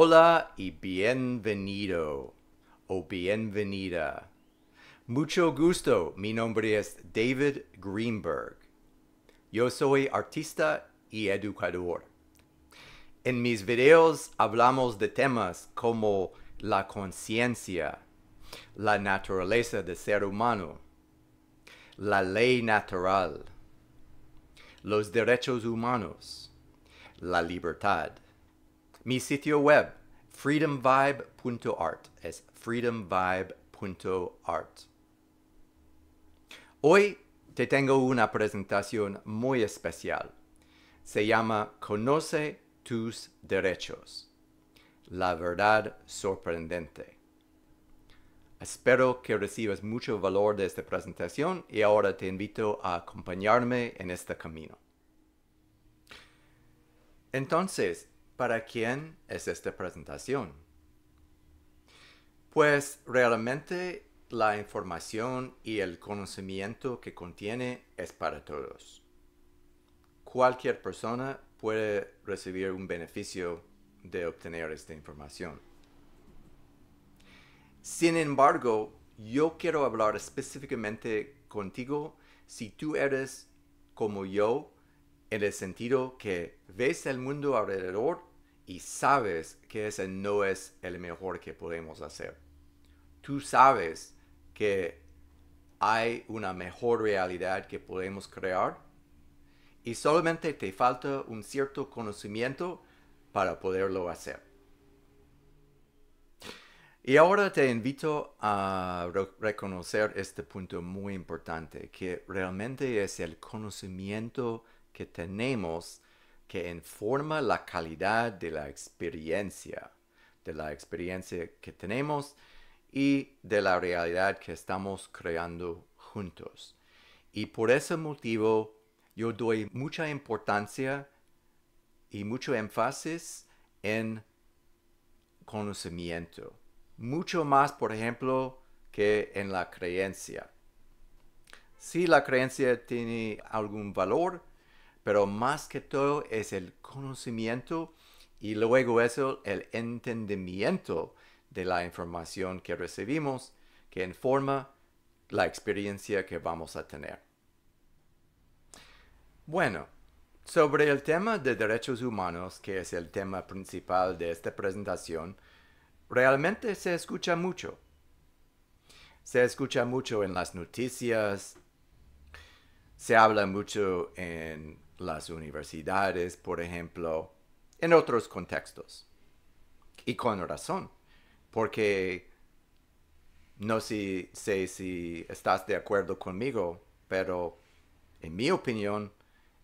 Hola y bienvenido o bienvenida. Mucho gusto, mi nombre es David Greenberg. Yo soy artista y educador. En mis videos hablamos de temas como la conciencia, la naturaleza del ser humano, la ley natural, los derechos humanos, la libertad. Mi sitio web, freedomvibe.art. Es freedomvibe.art. Hoy te tengo una presentación muy especial. Se llama Conoce tus derechos. La verdad sorprendente. Espero que recibas mucho valor de esta presentación y ahora te invito a acompañarme en este camino. Entonces, ¿Para quién es esta presentación? Pues realmente la información y el conocimiento que contiene es para todos. Cualquier persona puede recibir un beneficio de obtener esta información. Sin embargo, yo quiero hablar específicamente contigo si tú eres como yo en el sentido que ves el mundo alrededor y sabes que ese no es el mejor que podemos hacer. Tú sabes que hay una mejor realidad que podemos crear y solamente te falta un cierto conocimiento para poderlo hacer. Y ahora te invito a reconocer este punto muy importante, que realmente es el conocimiento que tenemos que informa la calidad de la experiencia, de la experiencia que tenemos y de la realidad que estamos creando juntos. Y por ese motivo yo doy mucha importancia y mucho énfasis en conocimiento. Mucho más, por ejemplo, que en la creencia. Si la creencia tiene algún valor, pero más que todo es el conocimiento y luego eso el entendimiento de la información que recibimos que informa la experiencia que vamos a tener. Bueno, sobre el tema de derechos humanos, que es el tema principal de esta presentación, realmente se escucha mucho. Se escucha mucho en las noticias, se habla mucho en las universidades, por ejemplo, en otros contextos. Y con razón, porque no sé, si estás de acuerdo conmigo, pero en mi opinión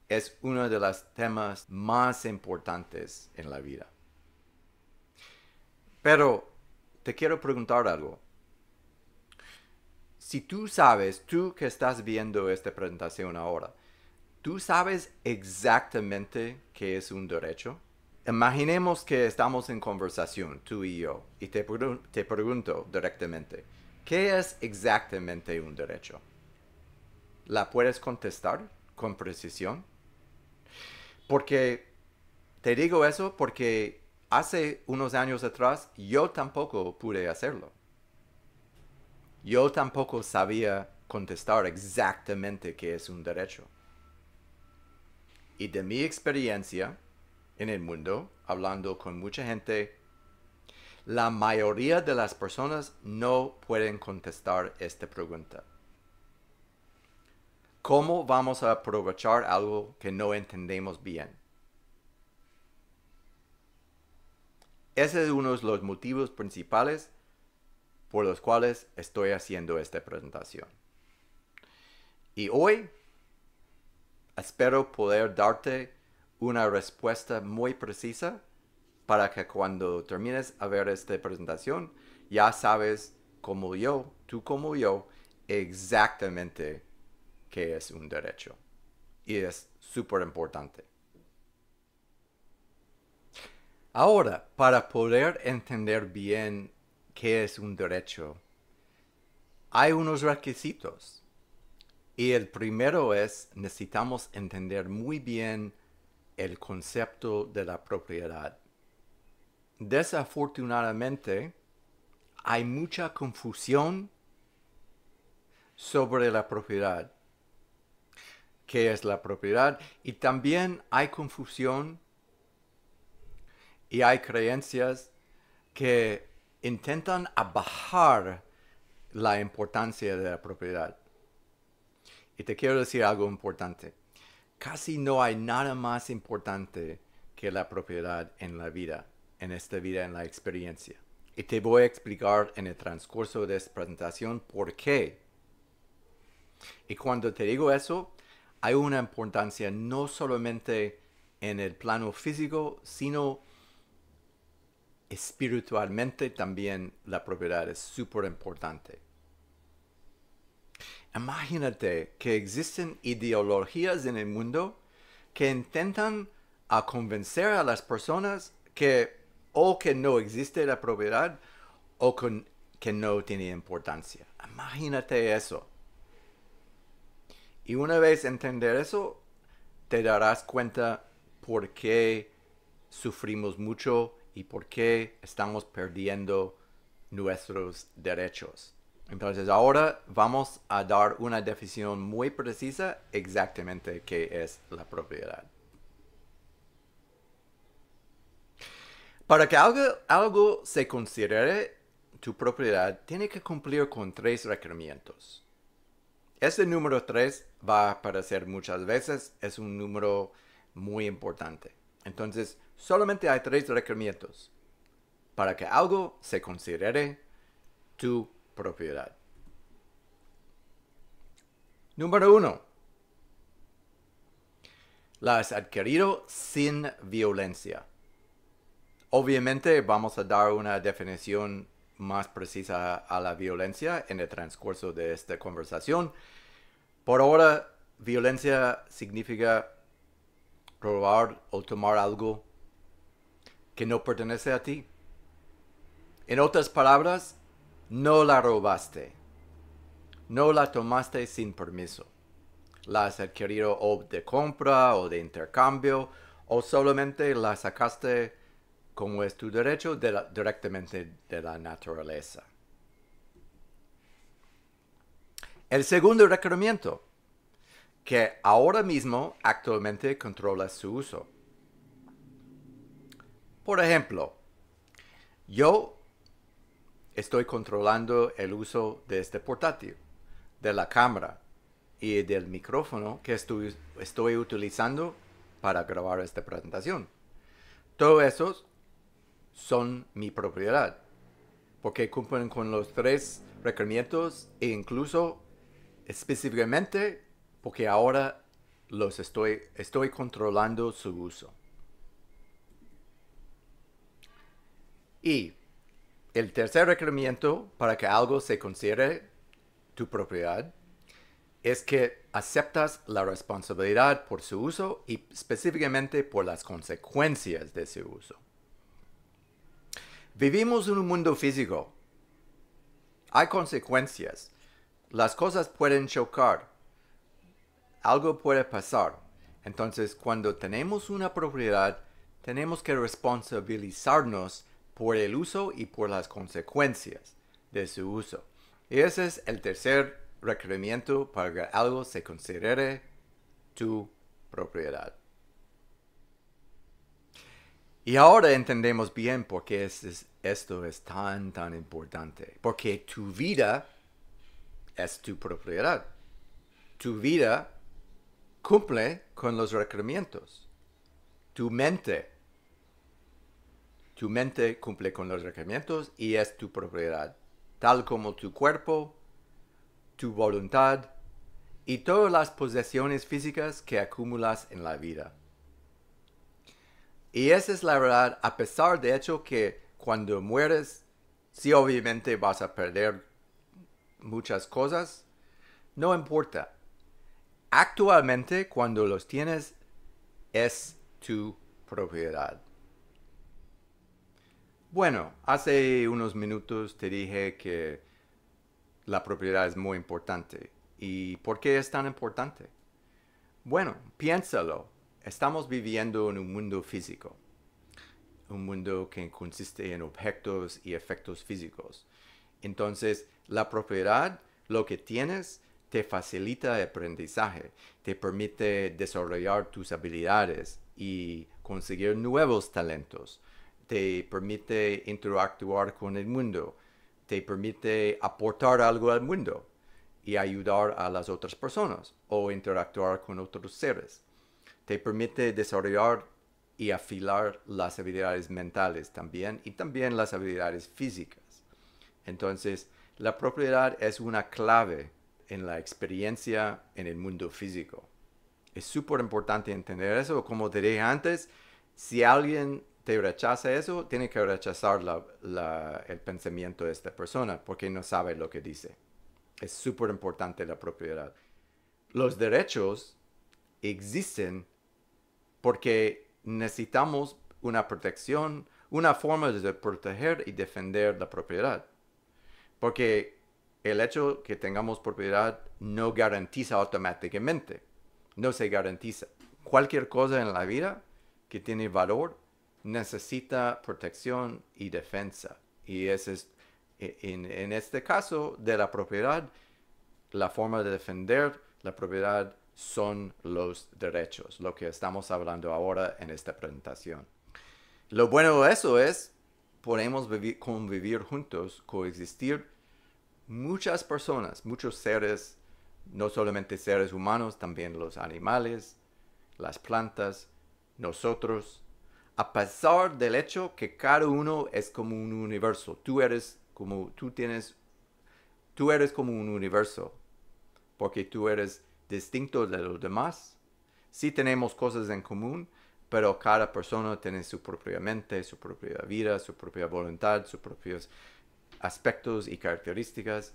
es uno de los temas más importantes en la vida. Pero te quiero preguntar algo. Si tú sabes, tú que estás viendo esta presentación ahora, ¿Tú sabes exactamente qué es un derecho? Imaginemos que estamos en conversación, tú y yo, y te, te pregunto directamente, ¿qué es exactamente un derecho? ¿La puedes contestar con precisión? Porque te digo eso porque hace unos años atrás yo tampoco pude hacerlo. Yo tampoco sabía contestar exactamente qué es un derecho y de mi experiencia en el mundo, hablando con mucha gente, la mayoría de las personas no pueden contestar esta pregunta. ¿Cómo vamos a aprovechar algo que no entendemos bien? Ese es uno de los motivos principales por los cuales estoy haciendo esta presentación. Y hoy espero poder darte una respuesta muy precisa para que cuando termines a ver esta presentación ya sabes como yo, tú como yo, exactamente qué es un derecho. Y es súper importante. Ahora, para poder entender bien qué es un derecho, hay unos requisitos y el primero es, necesitamos entender muy bien el concepto de la propiedad. Desafortunadamente, hay mucha confusión sobre la propiedad. ¿Qué es la propiedad? Y también hay confusión y hay creencias que intentan abajar la importancia de la propiedad. Y te quiero decir algo importante. Casi no hay nada más importante que la propiedad en la vida, en esta vida, en la experiencia. Y te voy a explicar en el transcurso de esta presentación por qué. Y cuando te digo eso, hay una importancia no solamente en el plano físico, sino espiritualmente también la propiedad es súper importante. Imagínate que existen ideologías en el mundo que intentan a convencer a las personas que o que no existe la propiedad o que no tiene importancia. Imagínate eso. Y una vez entender eso, te darás cuenta por qué sufrimos mucho y por qué estamos perdiendo nuestros derechos. Entonces ahora vamos a dar una definición muy precisa exactamente qué es la propiedad. Para que algo, algo se considere tu propiedad, tiene que cumplir con tres requerimientos. Este número 3 va a aparecer muchas veces, es un número muy importante. Entonces, solamente hay tres requerimientos para que algo se considere tu propiedad. Número 1. La has adquirido sin violencia. Obviamente vamos a dar una definición más precisa a la violencia en el transcurso de esta conversación. Por ahora, violencia significa robar o tomar algo que no pertenece a ti. En otras palabras, no la robaste. No la tomaste sin permiso. La has adquirido o de compra o de intercambio o solamente la sacaste como es tu derecho directamente de la naturaleza. El segundo requerimiento, que ahora mismo actualmente controla su uso. Por ejemplo, yo estoy controlando el uso de este portátil, de la cámara y del micrófono que estoy, estoy utilizando para grabar esta presentación. Todos esos son mi propiedad, porque cumplen con los tres requerimientos e incluso específicamente porque ahora los estoy, estoy controlando su uso. Y el tercer requerimiento para que algo se considere tu propiedad es que aceptas la responsabilidad por su uso y específicamente por las consecuencias de su uso. Vivimos en un mundo físico. Hay consecuencias. Las cosas pueden chocar. Algo puede pasar. Entonces, cuando tenemos una propiedad, tenemos que responsabilizarnos por el uso y por las consecuencias de su uso. Y ese es el tercer requerimiento para que algo se considere tu propiedad. Y ahora entendemos bien por qué esto es tan, tan importante. Porque tu vida es tu propiedad. Tu vida cumple con los requerimientos. Tu mente tu mente cumple con los requerimientos y es tu propiedad, tal como tu cuerpo, tu voluntad y todas las posesiones físicas que acumulas en la vida. Y esa es la verdad, a pesar de hecho que cuando mueres, si obviamente vas a perder muchas cosas, no importa. Actualmente cuando los tienes es tu propiedad. Bueno, hace unos minutos te dije que la propiedad es muy importante. ¿Y por qué es tan importante? Bueno, piénsalo. Estamos viviendo en un mundo físico, un mundo que consiste en objetos y efectos físicos. Entonces, la propiedad, lo que tienes, te facilita el aprendizaje, te permite desarrollar tus habilidades y conseguir nuevos talentos te permite interactuar con el mundo, te permite aportar algo al mundo y ayudar a las otras personas o interactuar con otros seres. Te permite desarrollar y afilar las habilidades mentales también y también las habilidades físicas. Entonces, la propiedad es una clave en la experiencia en el mundo físico. Es súper importante entender eso. Como te dije antes, si alguien te rechaza eso, tiene que rechazar el pensamiento de esta persona porque no sabe lo que dice. Es súper importante la propiedad. Los derechos existen porque necesitamos una protección, una forma de proteger y defender la propiedad. Porque el hecho que tengamos propiedad no garantiza automáticamente, no se garantiza. Cualquier cosa en la vida que tiene valor necesita protección y defensa. Y es, e, en, este caso de la propiedad, la forma de defender la propiedad son los derechos, lo que estamos hablando ahora en esta presentación. Lo bueno de eso es, podemos vivir, convivir juntos, coexistir muchas personas, muchos seres, no solamente seres humanos, también los animales, las plantas, nosotros, a pesar del hecho que cada uno es como un universo. Tú eres como, tú tienes, tú eres como un universo, porque tú eres distinto de los demás. Sí tenemos cosas en común, pero cada persona tiene su propia mente, su propia vida, su propia voluntad, sus propios aspectos y características.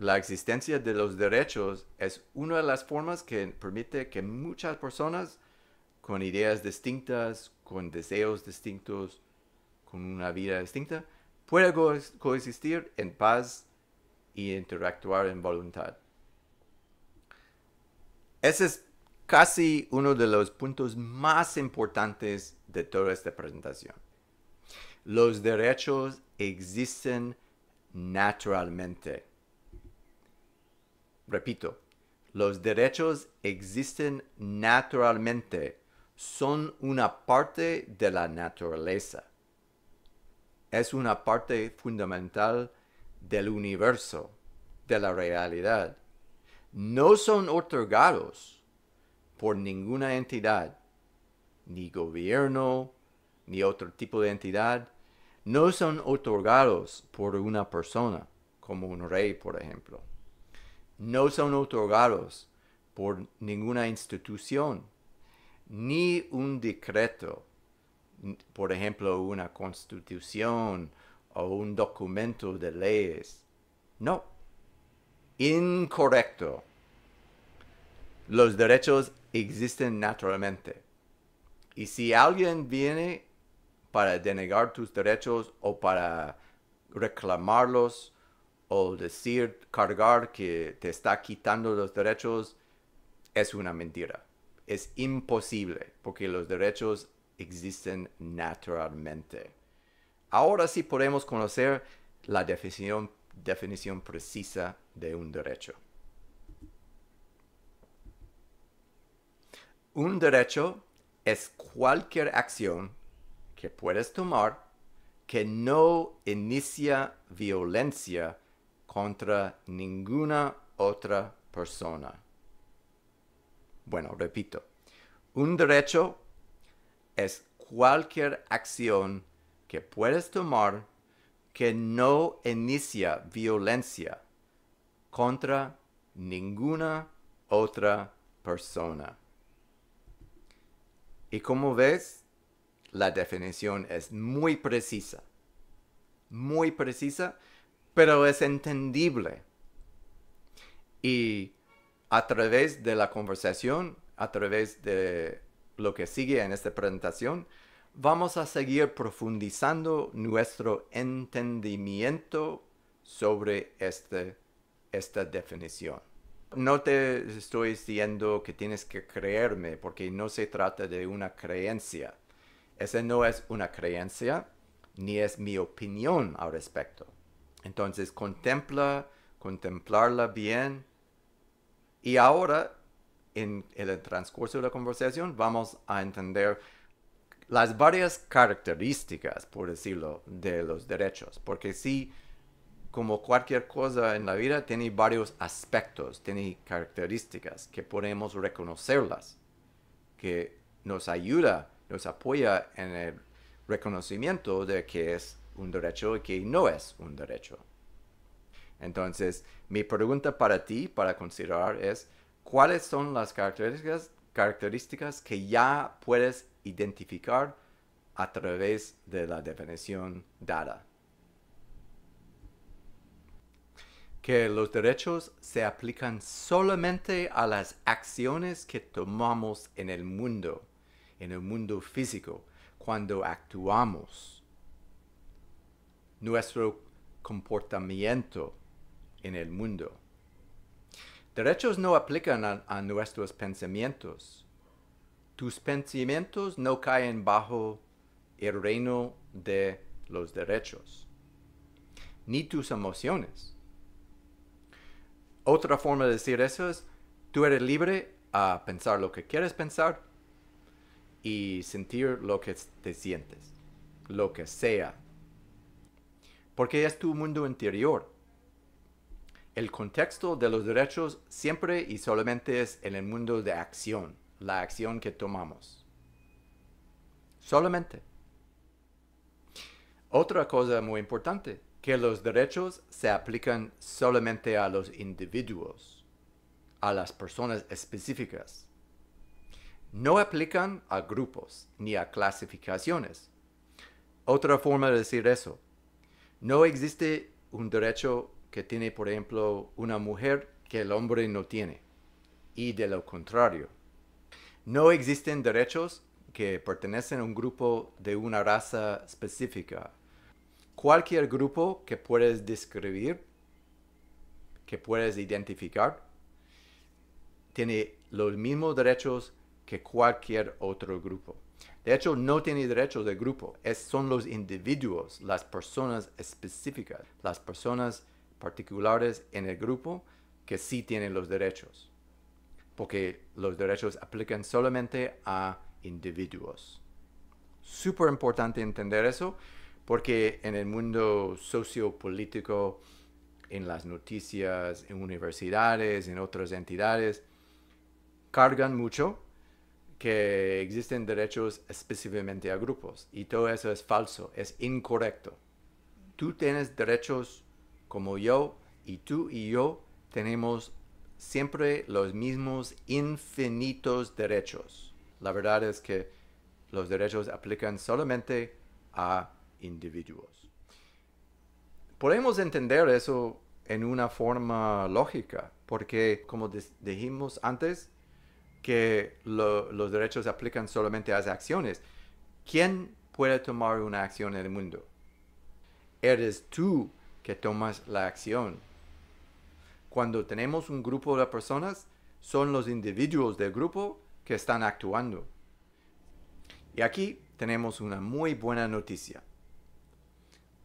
La existencia de los derechos es una de las formas que permite que muchas personas con ideas distintas, con deseos distintos, con una vida distinta, pueda coexistir en paz y interactuar en voluntad. Ese es casi uno de los puntos más importantes de toda esta presentación. Los derechos existen naturalmente. Repito, los derechos existen naturalmente son una parte de la naturaleza. Es una parte fundamental del universo, de la realidad. No son otorgados por ninguna entidad, ni gobierno, ni otro tipo de entidad. No son otorgados por una persona, como un rey, por ejemplo. No son otorgados por ninguna institución, ni un decreto, por ejemplo, una constitución o un documento de leyes. No. Incorrecto. Los derechos existen naturalmente. Y si alguien viene para denegar tus derechos o para reclamarlos o decir, cargar que te está quitando los derechos, es una mentira es imposible porque los derechos existen naturalmente. Ahora sí podemos conocer la definición, definición precisa de un derecho. Un derecho es cualquier acción que puedes tomar que no inicia violencia contra ninguna otra persona. Bueno, repito, un derecho es cualquier acción que puedes tomar que no inicia violencia contra ninguna otra persona. Y como ves, la definición es muy precisa, muy precisa, pero es entendible. Y a través de la conversación, a través de lo que sigue en esta presentación, vamos a seguir profundizando nuestro entendimiento sobre este, esta definición. No te estoy diciendo que tienes que creerme porque no se trata de una creencia. Esa no es una creencia ni es mi opinión al respecto. Entonces contempla, contemplarla bien, y ahora, en, el transcurso de la conversación, vamos a entender las varias características, por decirlo, de los derechos, porque sí, como cualquier cosa en la vida, tiene varios aspectos, tiene características que podemos reconocerlas, que nos ayuda, nos apoya en el reconocimiento de que es un derecho y que no es un derecho. Entonces, mi pregunta para ti, para considerar, es cuáles son las características, características que ya puedes identificar a través de la definición dada. Que los derechos se aplican solamente a las acciones que tomamos en el mundo, en el mundo físico, cuando actuamos. Nuestro comportamiento en el mundo. Derechos no aplican a, nuestros pensamientos. Tus pensamientos no caen bajo el reino de los derechos, ni tus emociones. Otra forma de decir eso es, tú eres libre a pensar lo que quieres pensar y sentir lo que te sientes, lo que sea, porque es tu mundo interior. El contexto de los derechos siempre y solamente es en el mundo de acción, la acción que tomamos. Solamente. Otra cosa muy importante, que los derechos se aplican solamente a los individuos, a las personas específicas. No aplican a grupos ni a clasificaciones. Otra forma de decir eso, no existe un derecho que tiene, por ejemplo, una mujer que el hombre no tiene. Y de lo contrario. No existen derechos que pertenecen a un grupo de una raza específica. Cualquier grupo que puedes describir, que puedes identificar, tiene los mismos derechos que cualquier otro grupo. De hecho, no tiene derechos de grupo, es, son los individuos, las personas específicas, las personas particulares en el grupo que sí tienen los derechos, porque los derechos aplican solamente a individuos. Súper importante entender eso, porque en el mundo sociopolítico, en las noticias, en universidades, en otras entidades, cargan mucho que existen derechos específicamente a grupos y todo eso es falso, es incorrecto. Tú tienes derechos como yo y tú y yo tenemos siempre los mismos infinitos derechos. La verdad es que los derechos aplican solamente a individuos. Podemos entender eso en una forma lógica, porque como dijimos antes, que los derechos aplican solamente a las acciones. ¿Quién puede tomar una acción en el mundo? Eres tú que tomas la acción. Cuando tenemos un grupo de personas, son los individuos del grupo que están actuando. Y aquí tenemos una muy buena noticia,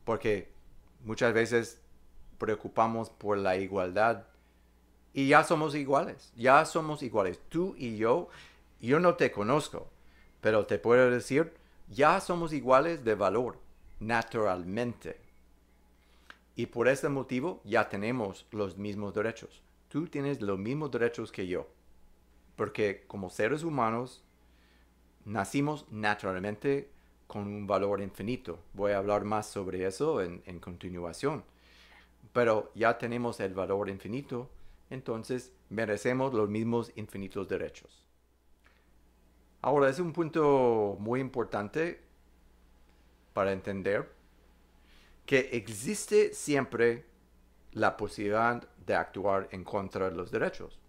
porque muchas veces preocupamos por la igualdad y ya somos iguales, ya somos iguales. Tú y yo, yo no te conozco, pero te puedo decir, ya somos iguales de valor, naturalmente. Y por este motivo ya tenemos los mismos derechos. Tú tienes los mismos derechos que yo. Porque como seres humanos nacimos naturalmente con un valor infinito. Voy a hablar más sobre eso en, en continuación. Pero ya tenemos el valor infinito, entonces merecemos los mismos infinitos derechos. Ahora es un punto muy importante para entender que existe siempre la posibilidad de actuar en contra de los derechos.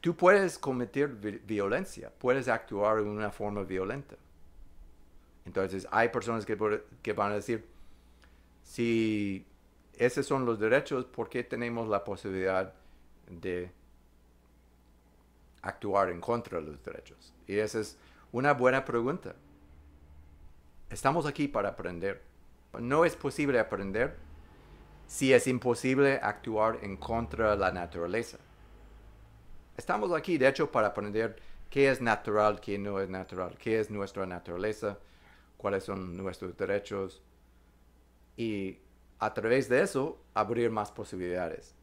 Tú puedes cometer violencia, puedes actuar de una forma violenta. Entonces hay personas que, que van a decir, si esos son los derechos, ¿por qué tenemos la posibilidad de actuar en contra de los derechos? Y esa es una buena pregunta. Estamos aquí para aprender. No es posible aprender si es imposible actuar en contra de la naturaleza. Estamos aquí, de hecho, para aprender qué es natural, qué no es natural, qué es nuestra naturaleza, cuáles son nuestros derechos y a través de eso abrir más posibilidades.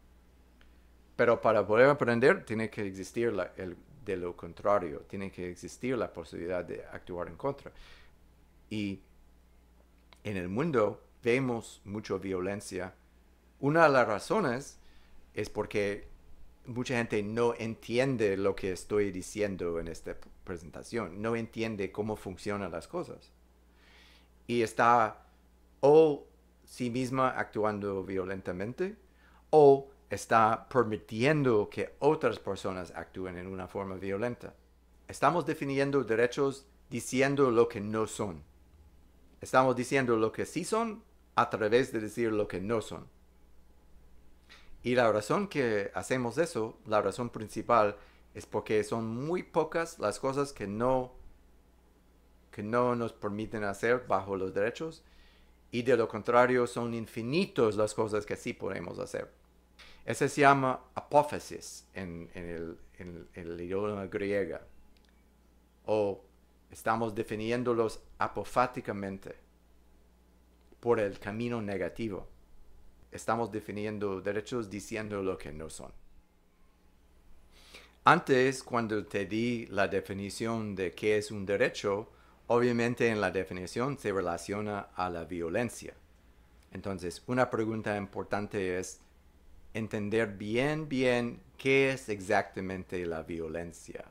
Pero para poder aprender tiene que existir de lo contrario, tiene que existir la posibilidad de actuar en contra. Y en el mundo vemos mucha violencia, una de las razones es porque mucha gente no entiende lo que estoy diciendo en esta presentación, no entiende cómo funcionan las cosas. Y está o sí misma actuando violentamente o está permitiendo que otras personas actúen en una forma violenta. Estamos definiendo derechos diciendo lo que no son. Estamos diciendo lo que sí son a través de decir lo que no son. Y la razón que hacemos eso, la razón principal, es porque son muy pocas las cosas que no, que no nos permiten hacer bajo los derechos y de lo contrario son infinitos las cosas que sí podemos hacer. Ese se llama apófisis en, el, idioma griega o estamos definiéndolos apofáticamente por el camino negativo. Estamos definiendo derechos diciendo lo que no son. Antes, cuando te di la definición de qué es un derecho, obviamente en la definición se relaciona a la violencia. Entonces, una pregunta importante es entender bien, bien qué es exactamente la violencia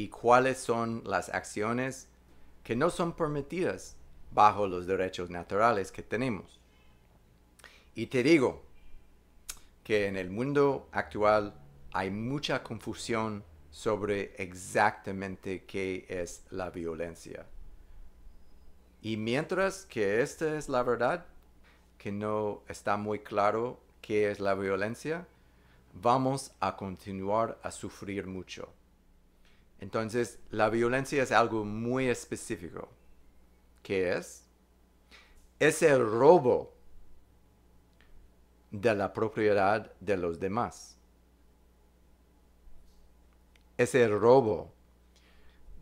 y cuáles son las acciones que no son permitidas bajo los derechos naturales que tenemos. Y te digo que en el mundo actual hay mucha confusión sobre exactamente qué es la violencia. Y mientras que esta es la verdad, que no está muy claro qué es la violencia, vamos a continuar a sufrir mucho. Entonces, la violencia es algo muy específico. ¿Qué es? Es el robo de la propiedad de los demás. Es el robo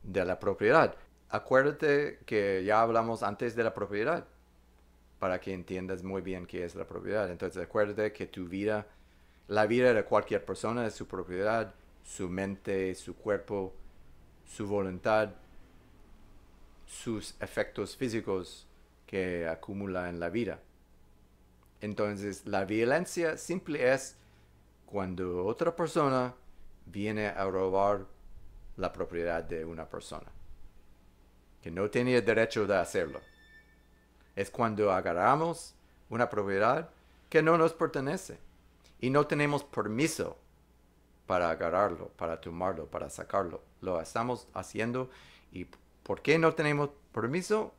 de la propiedad. Acuérdate que ya hablamos antes de la propiedad para que entiendas muy bien qué es la propiedad. Entonces acuérdate que tu vida, la vida de cualquier persona es su propiedad, su mente, su cuerpo, su voluntad, sus efectos físicos que acumula en la vida. Entonces, la violencia simple es cuando otra persona viene a robar la propiedad de una persona que no tenía derecho de hacerlo. Es cuando agarramos una propiedad que no nos pertenece y no tenemos permiso para agarrarlo, para tomarlo, para sacarlo lo estamos haciendo y por qué no tenemos permiso.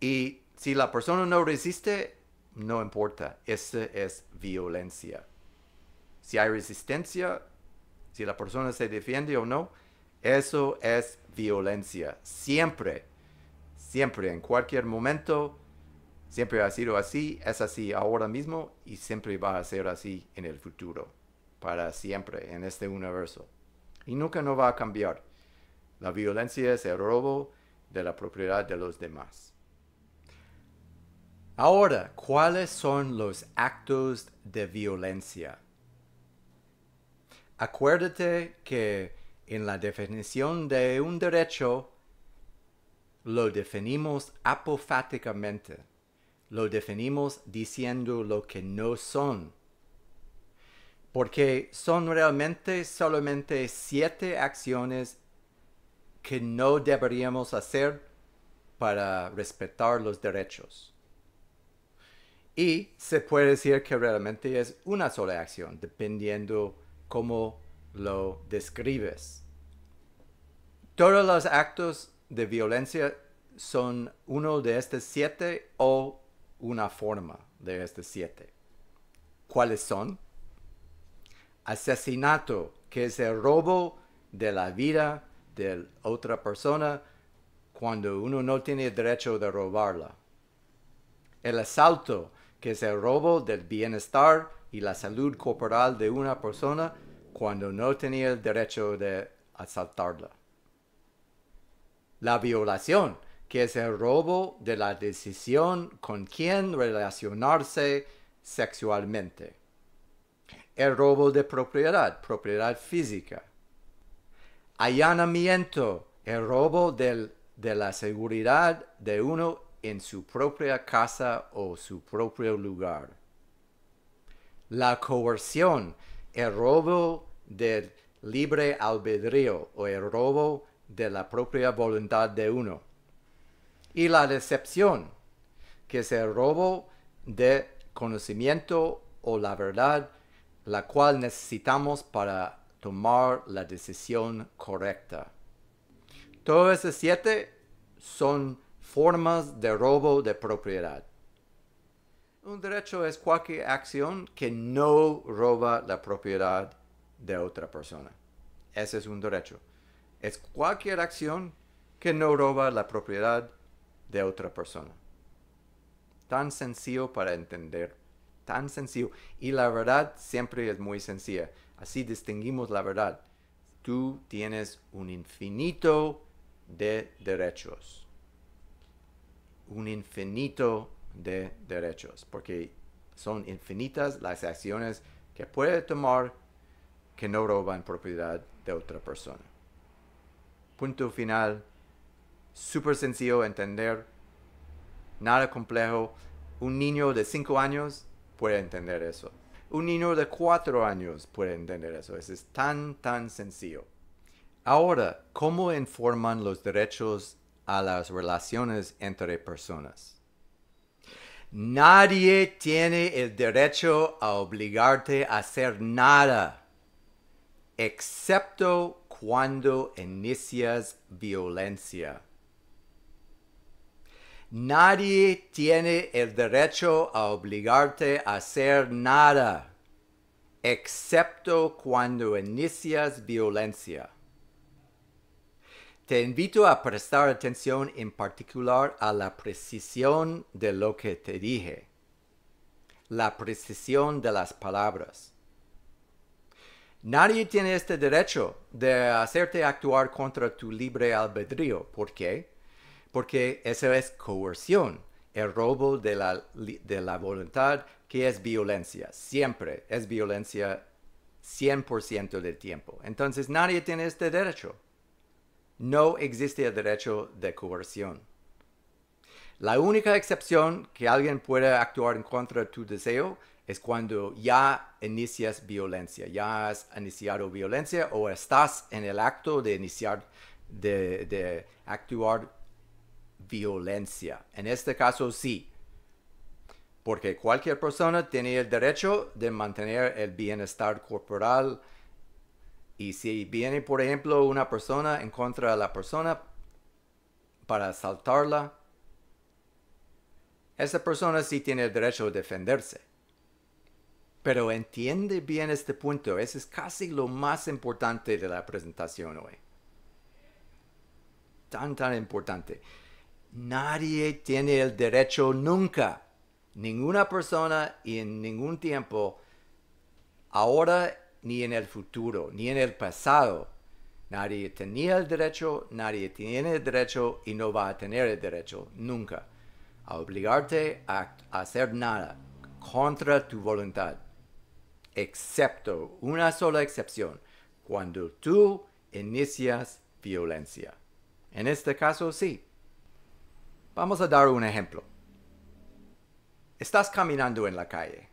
Y si la persona no resiste, no importa, esa este es violencia. Si hay resistencia, si la persona se defiende o no, eso es violencia. Siempre, siempre, en cualquier momento, siempre ha sido así, es así ahora mismo y siempre va a ser así en el futuro, para siempre, en este universo y nunca no va a cambiar. La violencia es el robo de la propiedad de los demás. Ahora, ¿cuáles son los actos de violencia? Acuérdate que en la definición de un derecho lo definimos apofáticamente. Lo definimos diciendo lo que no son porque son realmente solamente siete acciones que no deberíamos hacer para respetar los derechos. Y se puede decir que realmente es una sola acción, dependiendo cómo lo describes. Todos los actos de violencia son uno de estos siete o una forma de estos siete. ¿Cuáles son? asesinato, que es el robo de la vida de otra persona cuando uno no tiene derecho de robarla. El asalto, que es el robo del bienestar y la salud corporal de una persona cuando no tenía el derecho de asaltarla. La violación, que es el robo de la decisión con quién relacionarse sexualmente el robo de propiedad, propiedad física. Allanamiento, el robo de la seguridad de uno en su propia casa o su propio lugar. La coerción, el robo del libre albedrío o el robo de la propia voluntad de uno. Y la decepción, que es el robo de conocimiento o la verdad la cual necesitamos para tomar la decisión correcta. Todas esas siete son formas de robo de propiedad. Un derecho es cualquier acción que no roba la propiedad de otra persona. Ese es un derecho. Es cualquier acción que no roba la propiedad de otra persona. Tan sencillo para entender tan sencillo. Y la verdad siempre es muy sencilla. Así distinguimos la verdad. Tú tienes un infinito de derechos. Un infinito de derechos. Porque son infinitas las acciones que puede tomar que no roban propiedad de otra persona. Punto final. Súper sencillo entender. Nada complejo. Un niño de 5 años puede entender eso. Un niño de cuatro años puede entender eso. es tan, tan sencillo. Ahora, ¿cómo informan los derechos a las relaciones entre personas? Nadie tiene el derecho a obligarte a hacer nada, excepto cuando inicias violencia. Nadie tiene el derecho a obligarte a hacer nada, excepto cuando inicias violencia. Te invito a prestar atención en particular a la precisión de lo que te dije, la precisión de las palabras. Nadie tiene este derecho de hacerte actuar contra tu libre albedrío. ¿Por qué? porque eso es coerción, el robo de la, de la voluntad que es violencia, siempre es violencia 100% del tiempo. Entonces nadie tiene este derecho. No existe el derecho de coerción. La única excepción que alguien puede actuar en contra de tu deseo es cuando ya inicias violencia, ya has iniciado violencia o estás en el acto de iniciar, de, de actuar violencia. En este caso sí, porque cualquier persona tiene el derecho de mantener el bienestar corporal. Y si viene, por ejemplo, una persona en contra de la persona para asaltarla, esa persona sí tiene el derecho de defenderse. Pero entiende bien este punto, ese es casi lo más importante de la presentación hoy. Tan, tan importante. Nadie tiene el derecho nunca, ninguna persona y en ningún tiempo, ahora ni en el futuro, ni en el pasado. Nadie tenía el derecho, nadie tiene el derecho y no va a tener el derecho nunca a obligarte a, a hacer nada contra tu voluntad, excepto una sola excepción, cuando tú inicias violencia. En este caso sí, Vamos a dar un ejemplo. Estás caminando en la calle.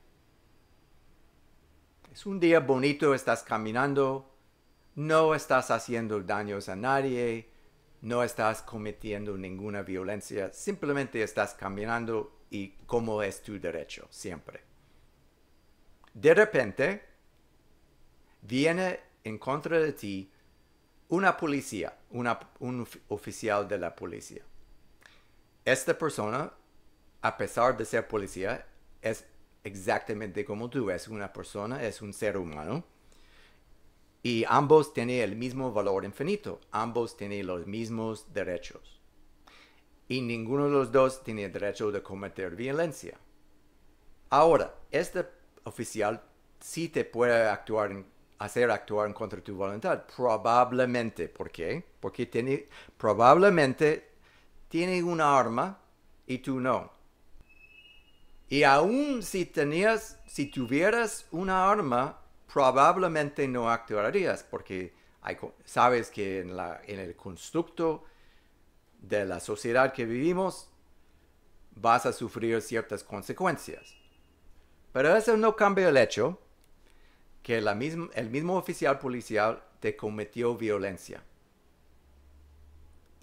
Es un día bonito, estás caminando, no estás haciendo daños a nadie, no estás cometiendo ninguna violencia, simplemente estás caminando y como es tu derecho, siempre. De repente, viene en contra de ti una policía, un oficial de la policía esta persona, a pesar de ser policía, es exactamente como tú, es una persona, es un ser humano. Y ambos tienen el mismo valor infinito, ambos tienen los mismos derechos. Y ninguno de los dos tiene derecho de cometer violencia. Ahora, este oficial sí te puede hacer actuar en contra de tu voluntad, probablemente. ¿Por qué? Porque tiene, probablemente tiene una arma y tú no. Y aún si tuvieras una arma, probablemente no actuarías porque sabes que en, el constructo de la sociedad que vivimos vas a sufrir ciertas consecuencias. Pero eso no cambia el hecho que el mismo oficial policial te cometió violencia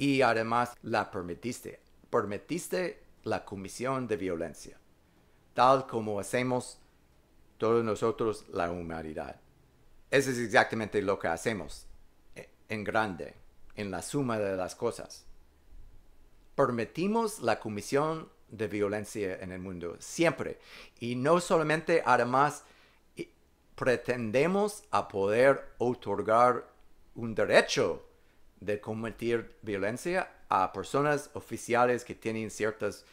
y además la permitiste, permitiste la comisión de violencia, tal como hacemos todos nosotros la humanidad. Eso es exactamente lo que hacemos eh, en grande, en la suma de las cosas. Permitimos la comisión de violencia en el mundo, siempre. Y no solamente, además, pretendemos a poder otorgar un derecho de cometer violencia a personas oficiales que tienen ciertos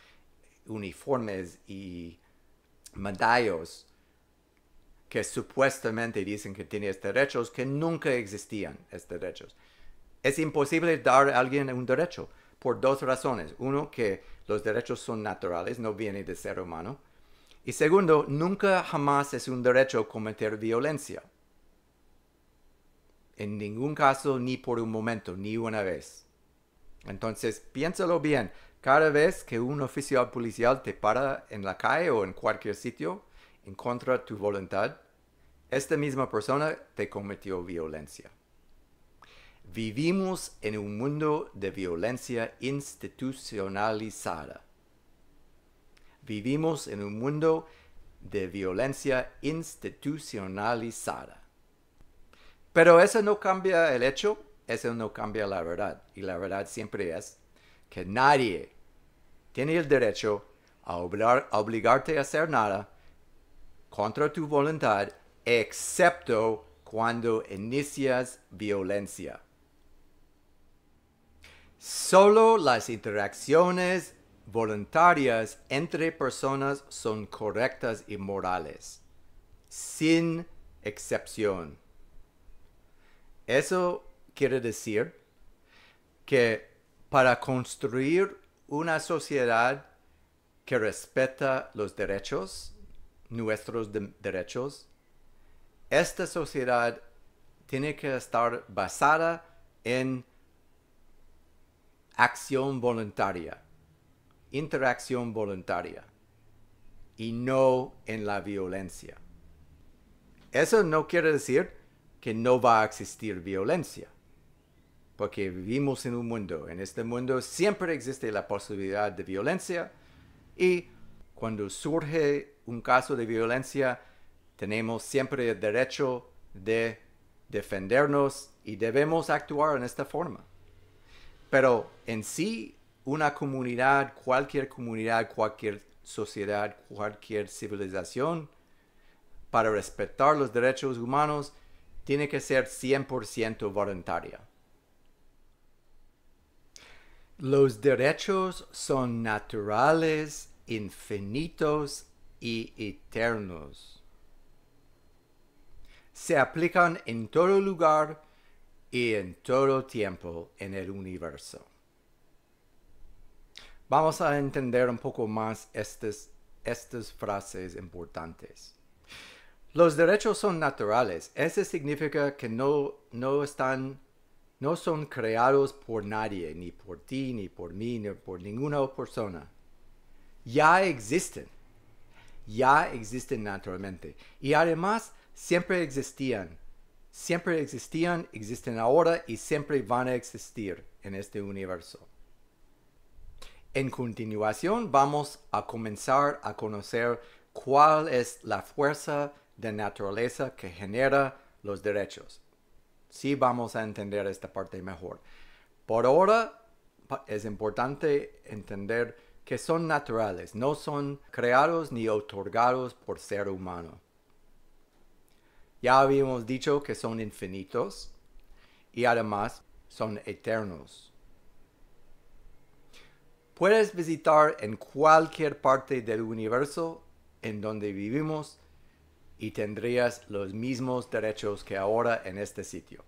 uniformes y medallos que supuestamente dicen que tienen derechos que nunca existían estos derechos. Es imposible dar a alguien un derecho por dos razones. Uno, que los derechos son naturales, no vienen de ser humano. Y segundo, nunca jamás es un derecho cometer violencia. En ningún caso, ni por un momento, ni una vez. Entonces, piénsalo bien. Cada vez que un oficial policial te para en la calle o en cualquier sitio, en contra de tu voluntad, esta misma persona te cometió violencia. Vivimos en un mundo de violencia institucionalizada. Vivimos en un mundo de violencia institucionalizada. Pero eso no cambia el hecho, eso no cambia la verdad. Y la verdad siempre es que nadie tiene el derecho a, obligarte a hacer nada contra tu voluntad, excepto cuando inicias violencia. Solo las interacciones voluntarias entre personas son correctas y morales, sin excepción. Eso quiere decir que para construir una sociedad que respeta los derechos, nuestros derechos, esta sociedad tiene que estar basada en acción voluntaria, interacción voluntaria y no en la violencia. Eso no quiere decir que no va a existir violencia. Porque vivimos en un mundo, en este mundo siempre existe la posibilidad de violencia y cuando surge un caso de violencia tenemos siempre el derecho de defendernos y debemos actuar en esta forma. Pero en sí, una comunidad, cualquier comunidad, cualquier sociedad, cualquier civilización, para respetar los derechos humanos, tiene que ser 100% voluntaria. Los derechos son naturales, infinitos y eternos. Se aplican en todo lugar y en todo tiempo en el universo. Vamos a entender un poco más estas, estas frases importantes. Los derechos son naturales. Eso significa que no, no están, no son creados por nadie, ni por ti, ni por mí, ni por ninguna persona. Ya existen. Ya existen naturalmente. Y además siempre existían. Siempre existían, existen ahora y siempre van a existir en este universo. En continuación vamos a comenzar a conocer cuál es la fuerza de naturaleza que genera los derechos. Si vamos a entender esta parte mejor. Por ahora es importante entender que son naturales, no son creados ni otorgados por ser humano. Ya habíamos dicho que son infinitos y además son eternos. Puedes visitar en cualquier parte del universo en donde vivimos y tendrías los mismos derechos que ahora en este sitio.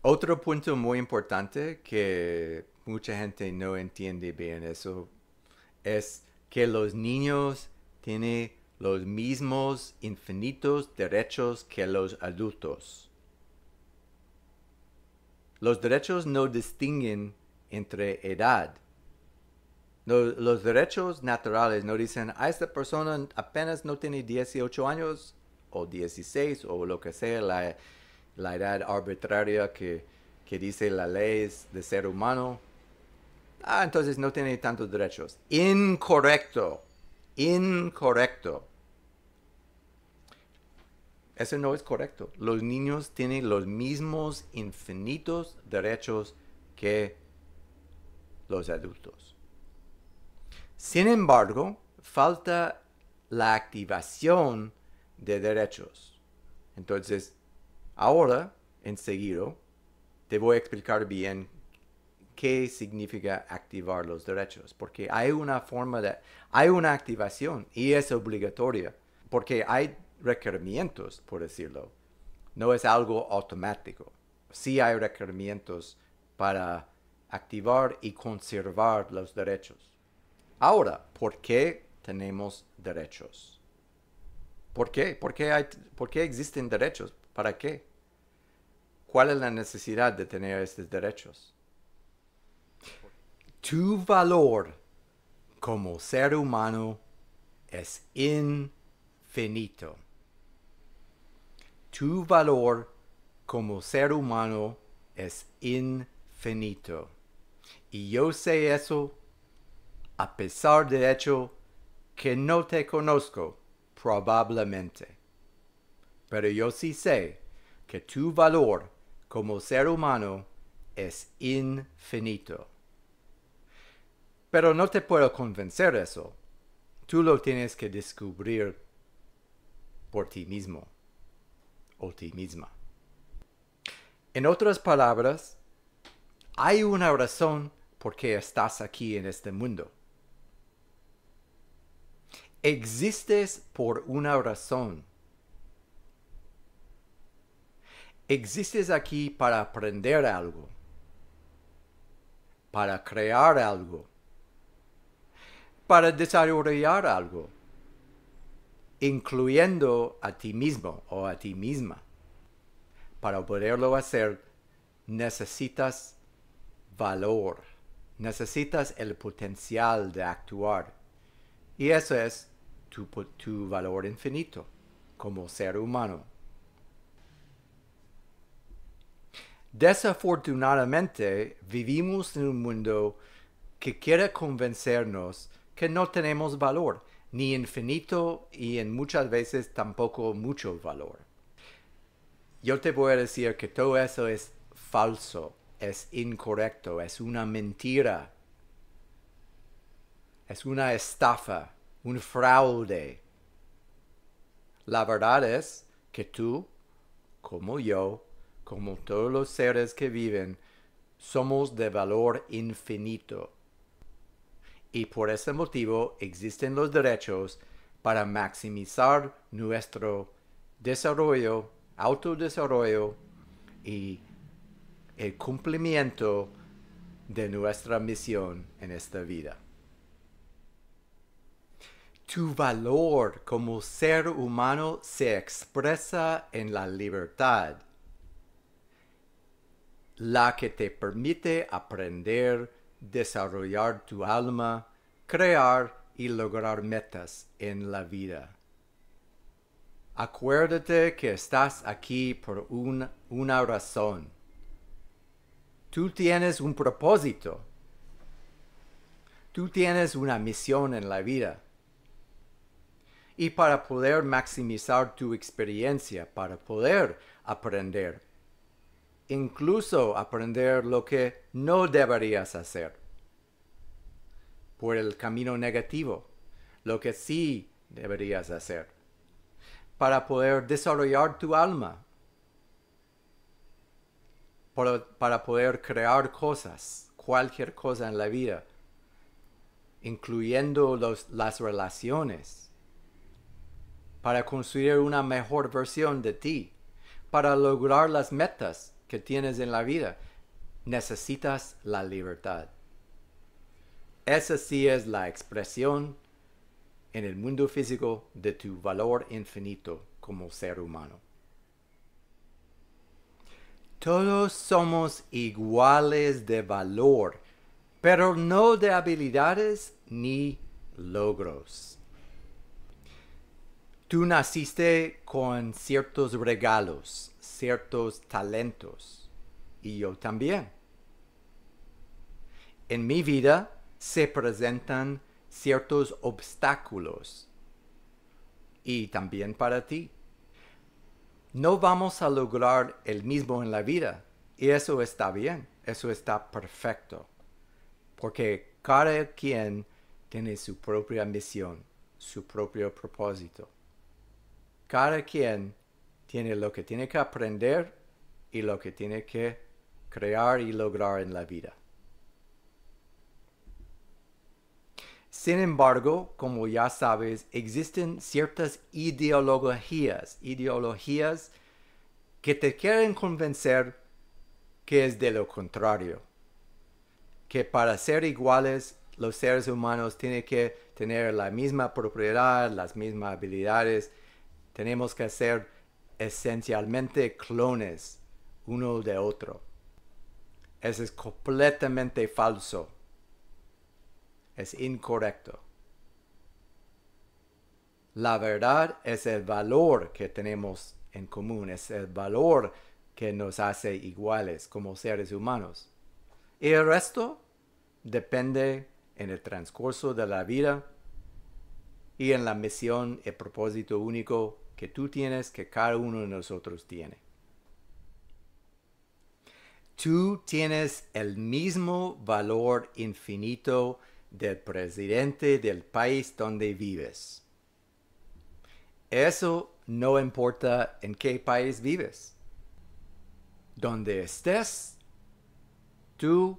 Otro punto muy importante que mucha gente no entiende bien eso es que los niños tienen los mismos infinitos derechos que los adultos. Los derechos no distinguen entre edad los, derechos naturales no dicen, a esta persona apenas no tiene 18 años o 16 o lo que sea la, edad arbitraria que, que dice la ley de ser humano. Ah, entonces no tiene tantos derechos. Incorrecto. Incorrecto. Eso no es correcto. Los niños tienen los mismos infinitos derechos que los adultos. Sin embargo, falta la activación de derechos. Entonces, ahora, seguido te voy a explicar bien qué significa activar los derechos, porque hay una forma de, hay una activación y es obligatoria, porque hay requerimientos, por decirlo. No es algo automático. Sí hay requerimientos para activar y conservar los derechos. Ahora, ¿por qué tenemos derechos? ¿Por qué? ¿Por qué, existen derechos? ¿Para qué? ¿Cuál es la necesidad de tener estos derechos? Tu valor como ser humano es infinito. Tu valor como ser humano es infinito. Y yo sé eso a pesar de hecho que no te conozco probablemente. Pero yo sí sé que tu valor como ser humano es infinito. Pero no te puedo convencer eso. Tú lo tienes que descubrir por ti mismo o ti misma. En otras palabras, hay una razón por qué estás aquí en este mundo. Existes por una razón. Existes aquí para aprender algo, para crear algo, para desarrollar algo, incluyendo a ti mismo o a ti misma. Para poderlo hacer necesitas valor, necesitas el potencial de actuar y eso es tu, valor infinito como ser humano. Desafortunadamente vivimos en un mundo que quiere convencernos que no tenemos valor, ni infinito y en muchas veces tampoco mucho valor. Yo te voy a decir que todo eso es falso, es incorrecto, es una mentira es una estafa, un fraude. La verdad es que tú, como yo, como todos los seres que viven, somos de valor infinito. Y por ese motivo existen los derechos para maximizar nuestro desarrollo, autodesarrollo y el cumplimiento de nuestra misión en esta vida. Tu valor como ser humano se expresa en la libertad, la que te permite aprender, desarrollar tu alma, crear y lograr metas en la vida. Acuérdate que estás aquí por una razón. Tú tienes un propósito. Tú tienes una misión en la vida y para poder maximizar tu experiencia, para poder aprender. Incluso aprender lo que no deberías hacer por el camino negativo, lo que sí deberías hacer, para poder desarrollar tu alma, para, poder crear cosas, cualquier cosa en la vida, incluyendo las relaciones para construir una mejor versión de ti, para lograr las metas que tienes en la vida, necesitas la libertad. Esa sí es la expresión en el mundo físico de tu valor infinito como ser humano. Todos somos iguales de valor, pero no de habilidades ni logros tú naciste con ciertos regalos, ciertos talentos, y yo también. En mi vida se presentan ciertos obstáculos, y también para ti. No vamos a lograr el mismo en la vida, y eso está bien, eso está perfecto, porque cada quien tiene su propia misión, su propio propósito. Cada quien tiene lo que tiene que aprender y lo que tiene que crear y lograr en la vida. Sin embargo, como ya sabes, existen ciertas ideologías, ideologías que te quieren convencer que es de lo contrario, que para ser iguales los seres humanos tienen que tener la misma propiedad, las mismas habilidades, tenemos que ser esencialmente clones uno de otro. Eso es completamente falso. Es incorrecto. La verdad es el valor que tenemos en común, es el valor que nos hace iguales como seres humanos. Y el resto depende en el transcurso de la vida y en la misión y propósito único que tú tienes, que cada uno de nosotros tiene. Tú tienes el mismo valor infinito del presidente del país donde vives. Eso no importa en qué país vives. Donde estés, tú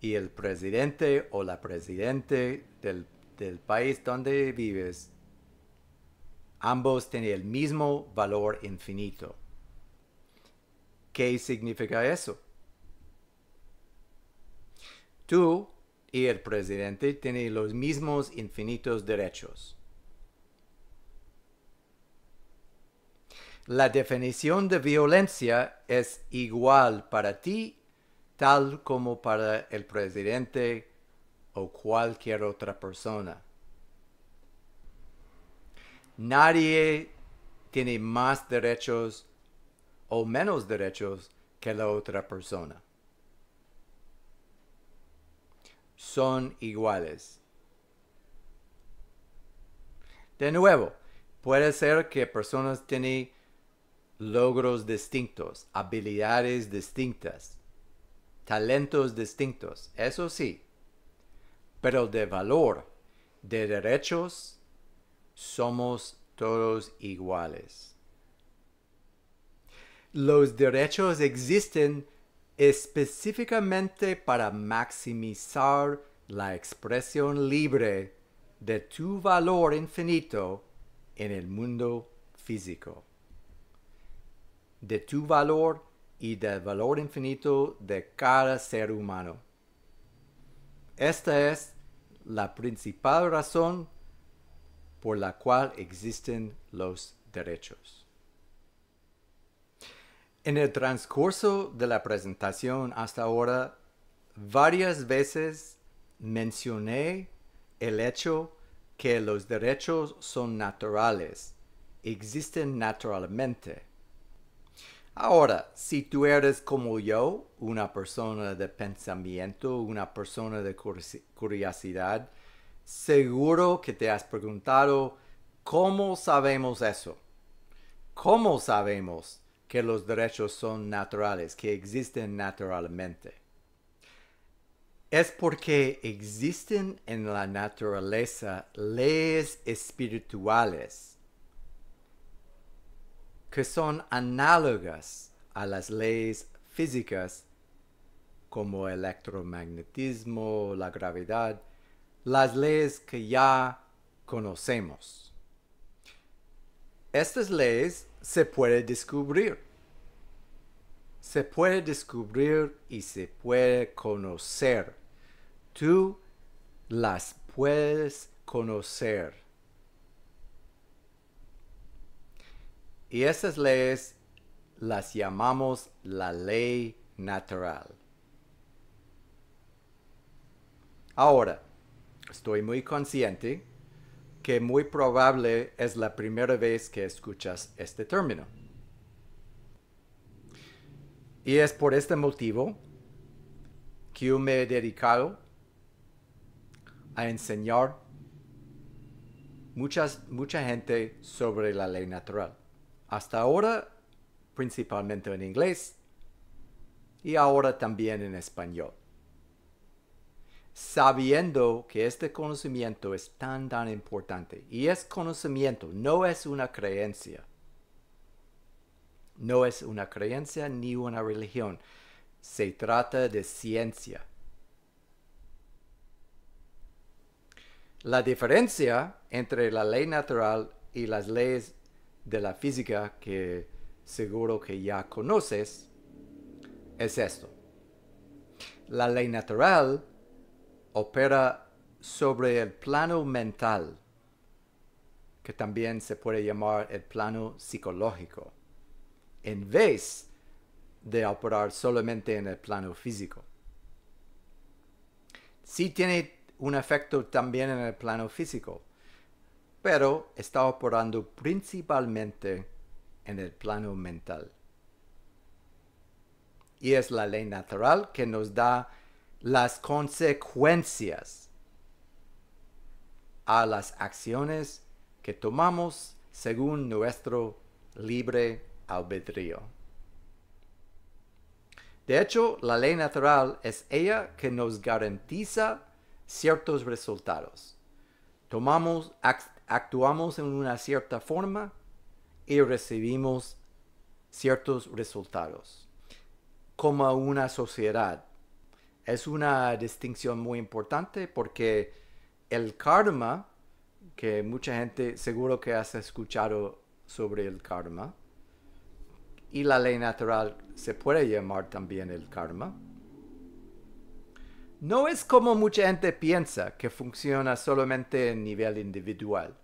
y el presidente o la presidente del, del país donde vives Ambos tienen el mismo valor infinito. ¿Qué significa eso? Tú y el presidente tienen los mismos infinitos derechos. La definición de violencia es igual para ti, tal como para el presidente o cualquier otra persona. Nadie tiene más derechos o menos derechos que la otra persona. Son iguales. De nuevo, puede ser que personas tienen logros distintos, habilidades distintas, talentos distintos, eso sí, pero de valor, de derechos somos todos iguales. Los derechos existen específicamente para maximizar la expresión libre de tu valor infinito en el mundo físico. De tu valor y del valor infinito de cada ser humano. Esta es la principal razón por la cual existen los derechos. En el transcurso de la presentación hasta ahora, varias veces mencioné el hecho que los derechos son naturales, existen naturalmente. Ahora, si tú eres como yo, una persona de pensamiento, una persona de curiosidad, Seguro que te has preguntado, ¿cómo sabemos eso? ¿Cómo sabemos que los derechos son naturales, que existen naturalmente? Es porque existen en la naturaleza leyes espirituales que son análogas a las leyes físicas como electromagnetismo, la gravedad, las leyes que ya conocemos. Estas leyes se pueden descubrir. Se puede descubrir y se puede conocer. Tú las puedes conocer. Y esas leyes las llamamos la ley natural. Ahora, Estoy muy consciente que muy probable es la primera vez que escuchas este término. Y es por este motivo que yo me he dedicado a enseñar muchas, mucha gente sobre la ley natural. Hasta ahora, principalmente en inglés y ahora también en español sabiendo que este conocimiento es tan, tan importante. Y es conocimiento, no es una creencia. No es una creencia ni una religión. Se trata de ciencia. La diferencia entre la ley natural y las leyes de la física que seguro que ya conoces es esto. La ley natural opera sobre el plano mental, que también se puede llamar el plano psicológico, en vez de operar solamente en el plano físico. Sí tiene un efecto también en el plano físico, pero está operando principalmente en el plano mental. Y es la ley natural que nos da las consecuencias a las acciones que tomamos según nuestro libre albedrío. De hecho, la ley natural es ella que nos garantiza ciertos resultados. Tomamos, actuamos en una cierta forma y recibimos ciertos resultados. Como una sociedad, es una distinción muy importante porque el karma, que mucha gente seguro que has escuchado sobre el karma, y la ley natural se puede llamar también el karma, no es como mucha gente piensa que funciona solamente en nivel individual.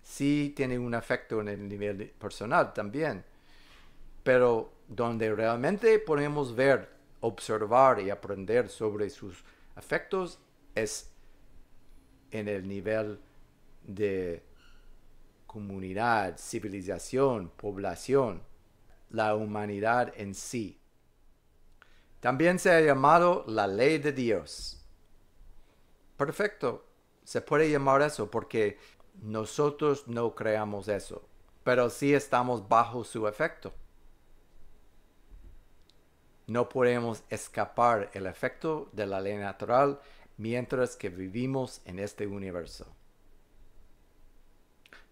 Sí tiene un efecto en el nivel personal también, pero donde realmente podemos ver observar y aprender sobre sus efectos es en el nivel de comunidad, civilización, población, la humanidad en sí. También se ha llamado la ley de Dios. Perfecto, se puede llamar eso porque nosotros no creamos eso, pero sí estamos bajo su efecto. No podemos escapar el efecto de la ley natural mientras que vivimos en este universo.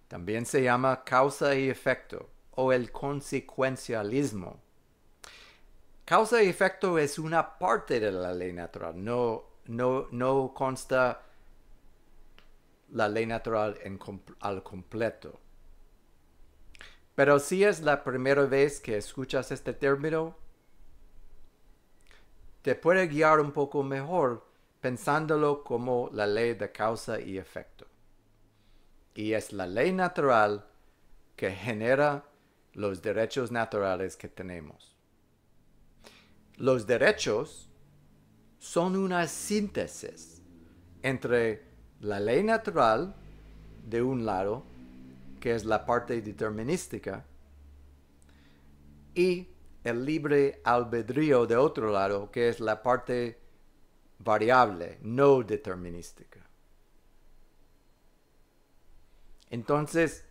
También se llama causa y efecto o el consecuencialismo. Causa y efecto es una parte de la ley natural, no, no, consta la ley natural al completo. Pero si es la primera vez que escuchas este término, te puede guiar un poco mejor pensándolo como la ley de causa y efecto. Y es la ley natural que genera los derechos naturales que tenemos. Los derechos son una síntesis entre la ley natural, de un lado, que es la parte determinística, y el libre albedrío de otro lado, que es la parte variable, no determinística. Entonces,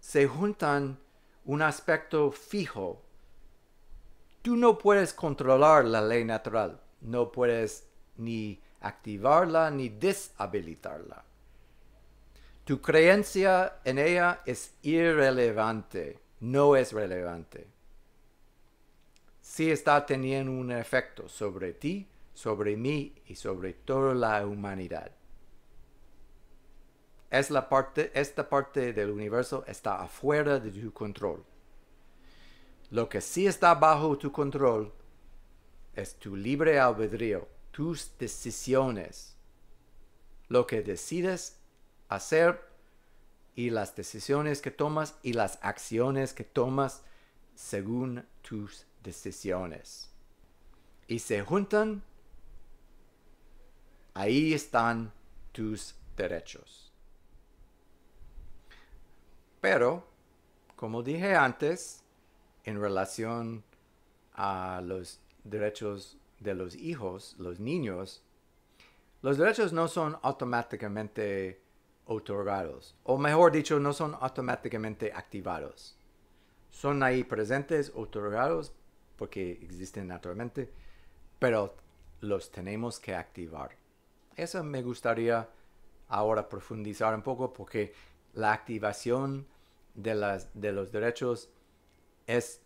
se juntan un aspecto fijo. Tú no puedes controlar la ley natural, no puedes ni activarla ni deshabilitarla. Tu creencia en ella es irrelevante, no es relevante sí está teniendo un efecto sobre ti, sobre mí y sobre toda la humanidad. Es la parte, esta parte del universo está afuera de tu control. Lo que sí está bajo tu control es tu libre albedrío, tus decisiones, lo que decides hacer y las decisiones que tomas y las acciones que tomas según tus decisiones. Y se juntan, ahí están tus derechos. Pero, como dije antes, en relación a los derechos de los hijos, los niños, los derechos no son automáticamente otorgados, o mejor dicho, no son automáticamente activados. Son ahí presentes, otorgados, porque existen naturalmente, pero los tenemos que activar. Eso me gustaría ahora profundizar un poco porque la activación de, los derechos es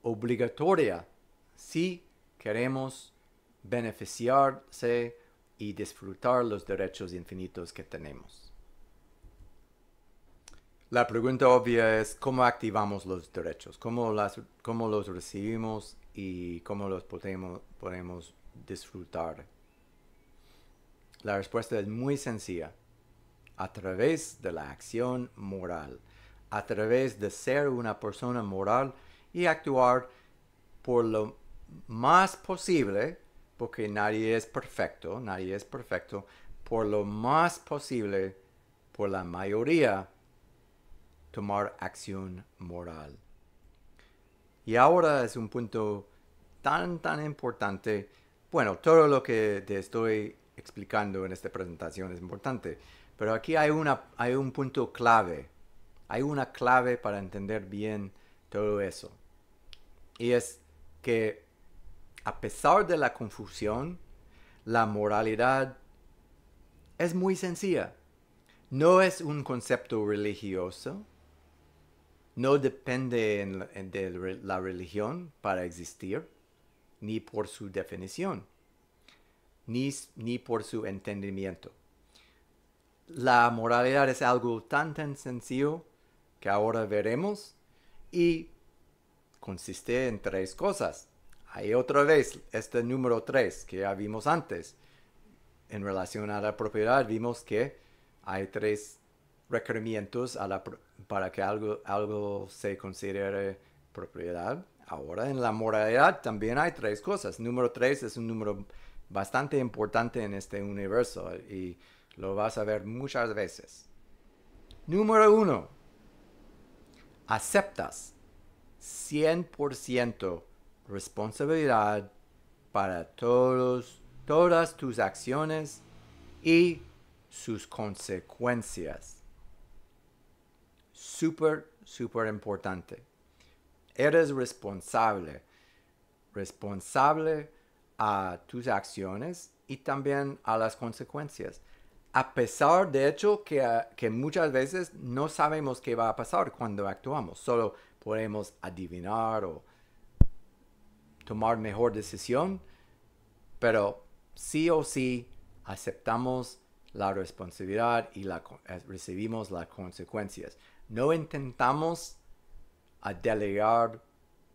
obligatoria si queremos beneficiarse y disfrutar los derechos infinitos que tenemos. La pregunta obvia es cómo activamos los derechos, cómo, los recibimos y cómo los podemos, podemos disfrutar. La respuesta es muy sencilla. A través de la acción moral, a través de ser una persona moral y actuar por lo más posible, porque nadie es perfecto, nadie es perfecto, por lo más posible, por la mayoría tomar acción moral. Y ahora es un punto tan, tan importante. Bueno, todo lo que te estoy explicando en esta presentación es importante, pero aquí hay, una, hay un punto clave. Hay una clave para entender bien todo eso. Y es que a pesar de la confusión, la moralidad es muy sencilla. No es un concepto religioso, no depende de la religión para existir, ni por su definición, ni, ni por su entendimiento. La moralidad es algo tan tan sencillo que ahora veremos y consiste en tres cosas. Hay otra vez este número tres que ya vimos antes. En relación a la propiedad vimos que hay tres requerimientos para que algo, algo se considere propiedad. Ahora, en la moralidad también hay tres cosas. Número tres es un número bastante importante en este universo y lo vas a ver muchas veces. Número uno, aceptas 100% responsabilidad para todos, todas tus acciones y sus consecuencias súper, súper importante. Eres responsable. Responsable a tus acciones y también a las consecuencias. A pesar de hecho ah, que, muchas veces no sabemos qué va a pasar cuando actuamos, solo podemos adivinar o tomar mejor decisión, pero sí o sí aceptamos la responsabilidad y eh, recibimos las consecuencias no intentamos a delegar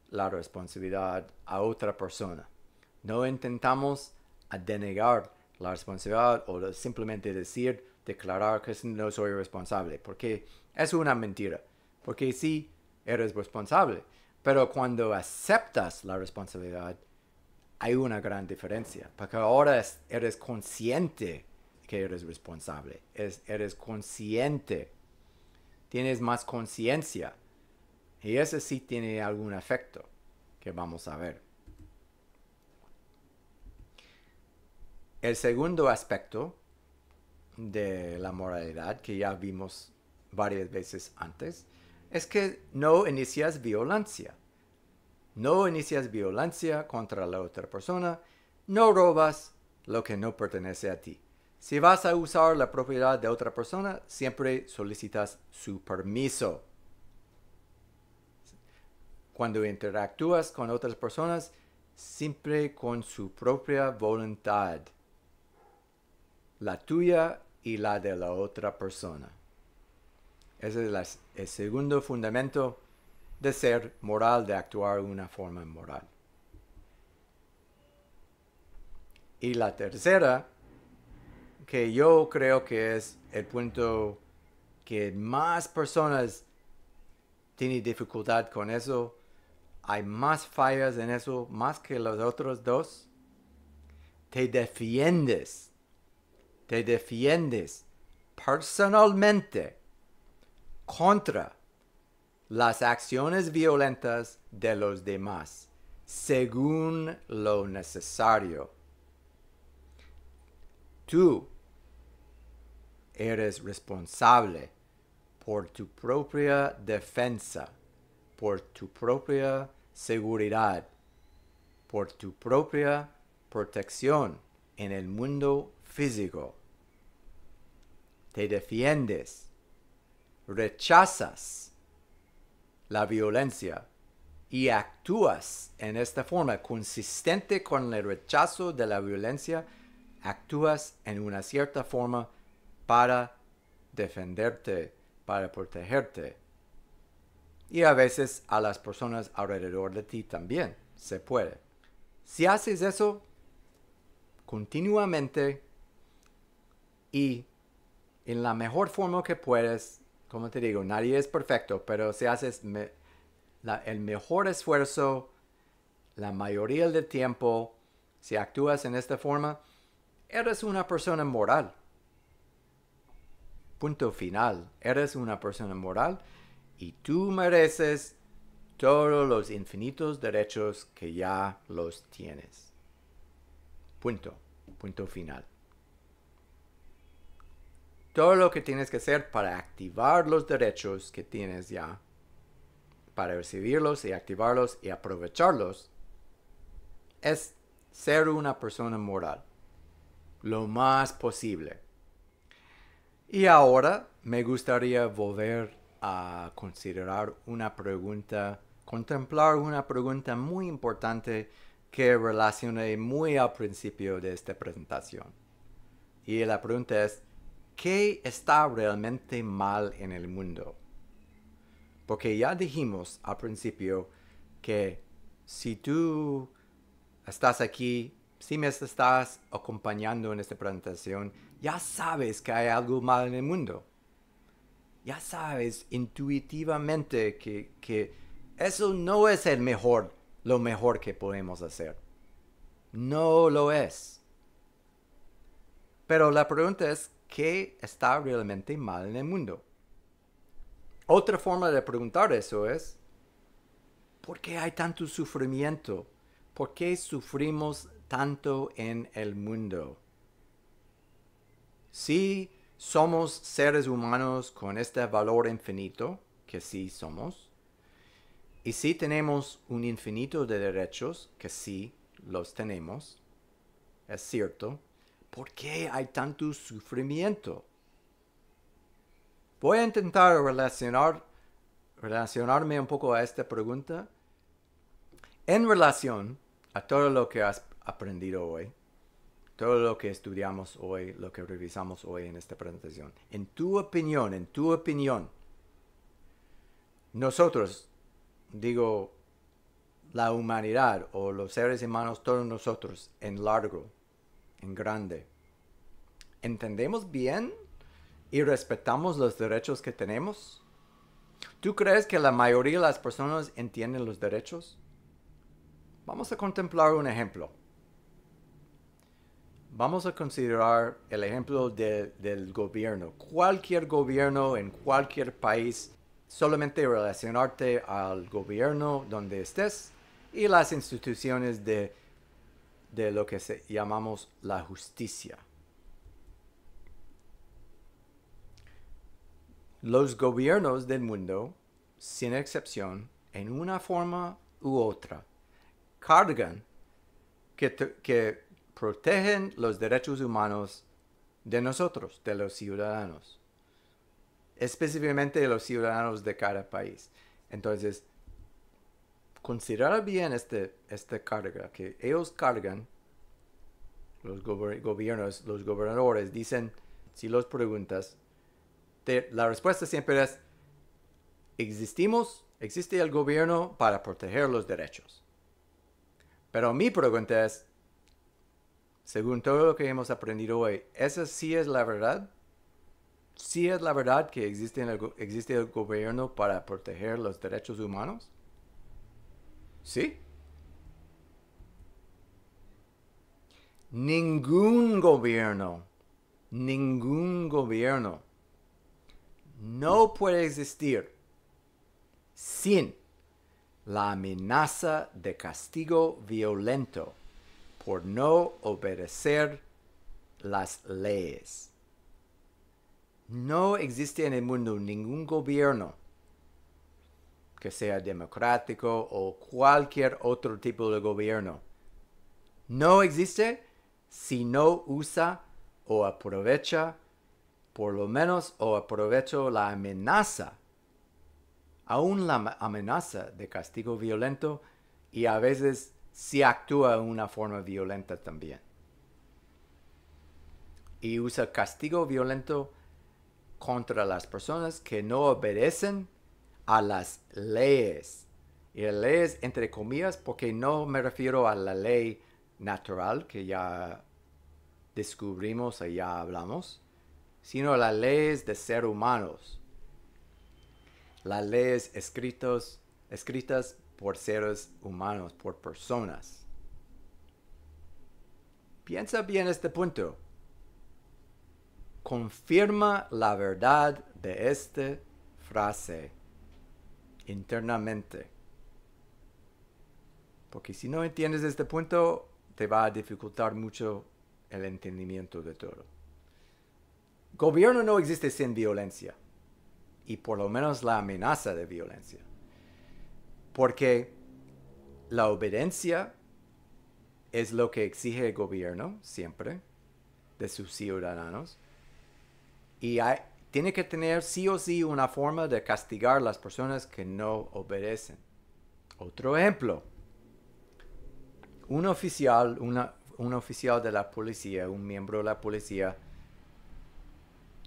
la responsabilidad a otra persona. No intentamos a denegar la responsabilidad o simplemente decir, declarar que no soy responsable, porque es una mentira. Porque sí, eres responsable, pero cuando aceptas la responsabilidad, hay una gran diferencia, porque ahora eres consciente que eres responsable, eres consciente tienes más conciencia. Y ese sí tiene algún efecto que vamos a ver. El segundo aspecto de la moralidad que ya vimos varias veces antes es que no inicias violencia. No inicias violencia contra la otra persona, no robas lo que no pertenece a ti. Si vas a usar la propiedad de otra persona, siempre solicitas su permiso. Cuando interactúas con otras personas, siempre con su propia voluntad, la tuya y la de la otra persona. Ese es el segundo fundamento de ser moral, de actuar de una forma moral. Y la tercera que yo creo que es el punto que más personas tienen dificultad con eso. Hay más fallas en eso, más que los otros dos. Te defiendes, te defiendes personalmente contra las acciones violentas de los demás, según lo necesario. Tú eres responsable por tu propia defensa, por tu propia seguridad, por tu propia protección en el mundo físico. Te defiendes, rechazas la violencia y actúas en esta forma consistente con el rechazo de la violencia, actúas en una cierta forma para defenderte, para protegerte. Y a veces a las personas alrededor de ti también se puede. Si haces eso continuamente y en la mejor forma que puedes, como te digo, nadie es perfecto, pero si haces el mejor esfuerzo la mayoría del tiempo, si actúas en esta forma, eres una persona moral. Punto final. Eres una persona moral y tú mereces todos los infinitos derechos que ya los tienes. Punto. Punto final. Todo lo que tienes que hacer para activar los derechos que tienes ya, para recibirlos y activarlos y aprovecharlos, es ser una persona moral lo más posible. Y ahora me gustaría volver a considerar una pregunta, contemplar una pregunta muy importante que relacioné muy al principio de esta presentación. Y la pregunta es, ¿qué está realmente mal en el mundo? Porque ya dijimos al principio que si tú estás aquí, si me estás acompañando en esta presentación, ya sabes que hay algo mal en el mundo. Ya sabes intuitivamente que, eso no es el mejor, lo mejor que podemos hacer. No lo es. Pero la pregunta es, ¿qué está realmente mal en el mundo? Otra forma de preguntar eso es, ¿por qué hay tanto sufrimiento? ¿Por qué sufrimos tanto en el mundo? Si somos seres humanos con este valor infinito, que sí somos. Y si tenemos un infinito de derechos, que sí los tenemos. Es cierto. ¿Por qué hay tanto sufrimiento? Voy a intentar relacionar, relacionarme un poco a esta pregunta en relación a todo lo que has aprendido hoy todo lo que estudiamos hoy, lo que revisamos hoy en esta presentación. En tu opinión, en tu opinión, nosotros, digo, la humanidad o los seres humanos, todos nosotros, en largo, en grande, ¿entendemos bien y respetamos los derechos que tenemos? ¿Tú crees que la mayoría de las personas entienden los derechos? Vamos a contemplar un ejemplo vamos a considerar el ejemplo del gobierno. Cualquier gobierno en cualquier país, solamente relacionarte al gobierno donde estés y las instituciones de, de lo que llamamos la justicia. Los gobiernos del mundo, sin excepción, en una forma u otra, cargan que, que protegen los derechos humanos de nosotros, de los ciudadanos, específicamente de los ciudadanos de cada país. Entonces, considerar bien este, esta carga que ellos cargan, los gobiernos, los gobernadores dicen, si los preguntas, la respuesta siempre es, existimos, existe el gobierno para proteger los derechos. Pero mi pregunta es, según todo lo que hemos aprendido hoy, ¿esa sí es la verdad? ¿Sí es la verdad que existe, el gobierno para proteger los derechos humanos? ¿Sí? Ningún gobierno, ningún gobierno no puede existir sin la amenaza de castigo violento por no obedecer las leyes. No existe en el mundo ningún gobierno que sea democrático o cualquier otro tipo de gobierno. No existe si no usa o aprovecha, por lo menos o aprovecho la amenaza, aún la amenaza de castigo violento y a veces si actúa de una forma violenta también. Y usa castigo violento contra las personas que no obedecen a las leyes. Y las leyes entre comillas porque no me refiero a la ley natural que ya descubrimos y ya hablamos, sino las leyes de ser humanos. Las leyes escritos, escritas por seres humanos, por personas. Piensa bien este punto. Confirma la verdad de esta frase internamente. Porque si no entiendes este punto, te va a dificultar mucho el entendimiento de todo. Gobierno no existe sin violencia, y por lo menos la amenaza de violencia. Porque la obediencia es lo que exige el gobierno siempre de sus ciudadanos. Y tiene que tener sí o sí una forma de castigar a las personas que no obedecen. Otro ejemplo. Un oficial, un oficial de la policía, un miembro de la policía,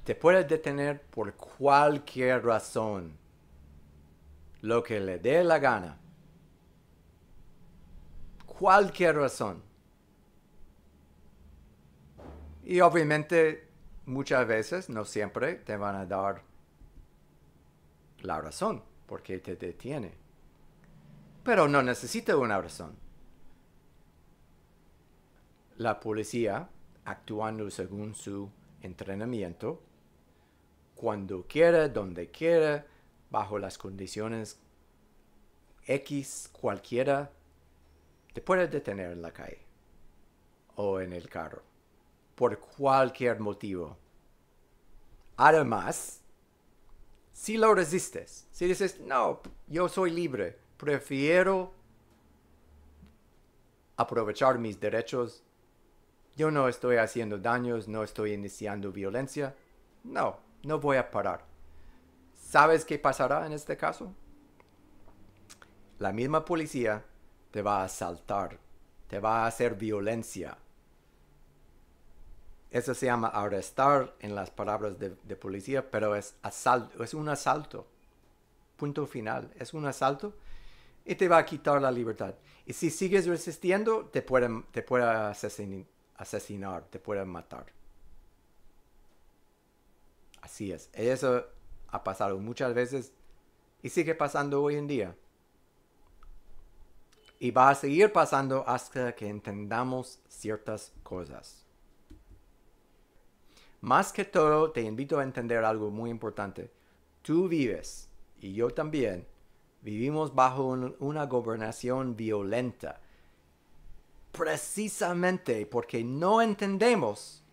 te puede detener por cualquier razón lo que le dé la gana. Cualquier razón. Y obviamente muchas veces, no siempre, te van a dar la razón porque te detiene. Pero no necesita una razón. La policía, actuando según su entrenamiento, cuando quiera, donde quiera, bajo las condiciones X cualquiera, te puede detener en la calle o en el carro, por cualquier motivo. Además, si lo resistes, si dices, no, yo soy libre, prefiero aprovechar mis derechos, yo no estoy haciendo daños, no estoy iniciando violencia, no, no voy a parar. ¿Sabes qué pasará en este caso? La misma policía te va a asaltar, te va a hacer violencia. Eso se llama arrestar en las palabras de, policía, pero es asalto, es un asalto. Punto final, es un asalto y te va a quitar la libertad. Y si sigues resistiendo, te pueden, te asesinar, asesinar, te pueden matar. Así es. Eso ha pasado muchas veces y sigue pasando hoy en día. Y va a seguir pasando hasta que entendamos ciertas cosas. Más que todo, te invito a entender algo muy importante. Tú vives, y yo también, vivimos bajo una gobernación violenta. Precisamente porque no entendemos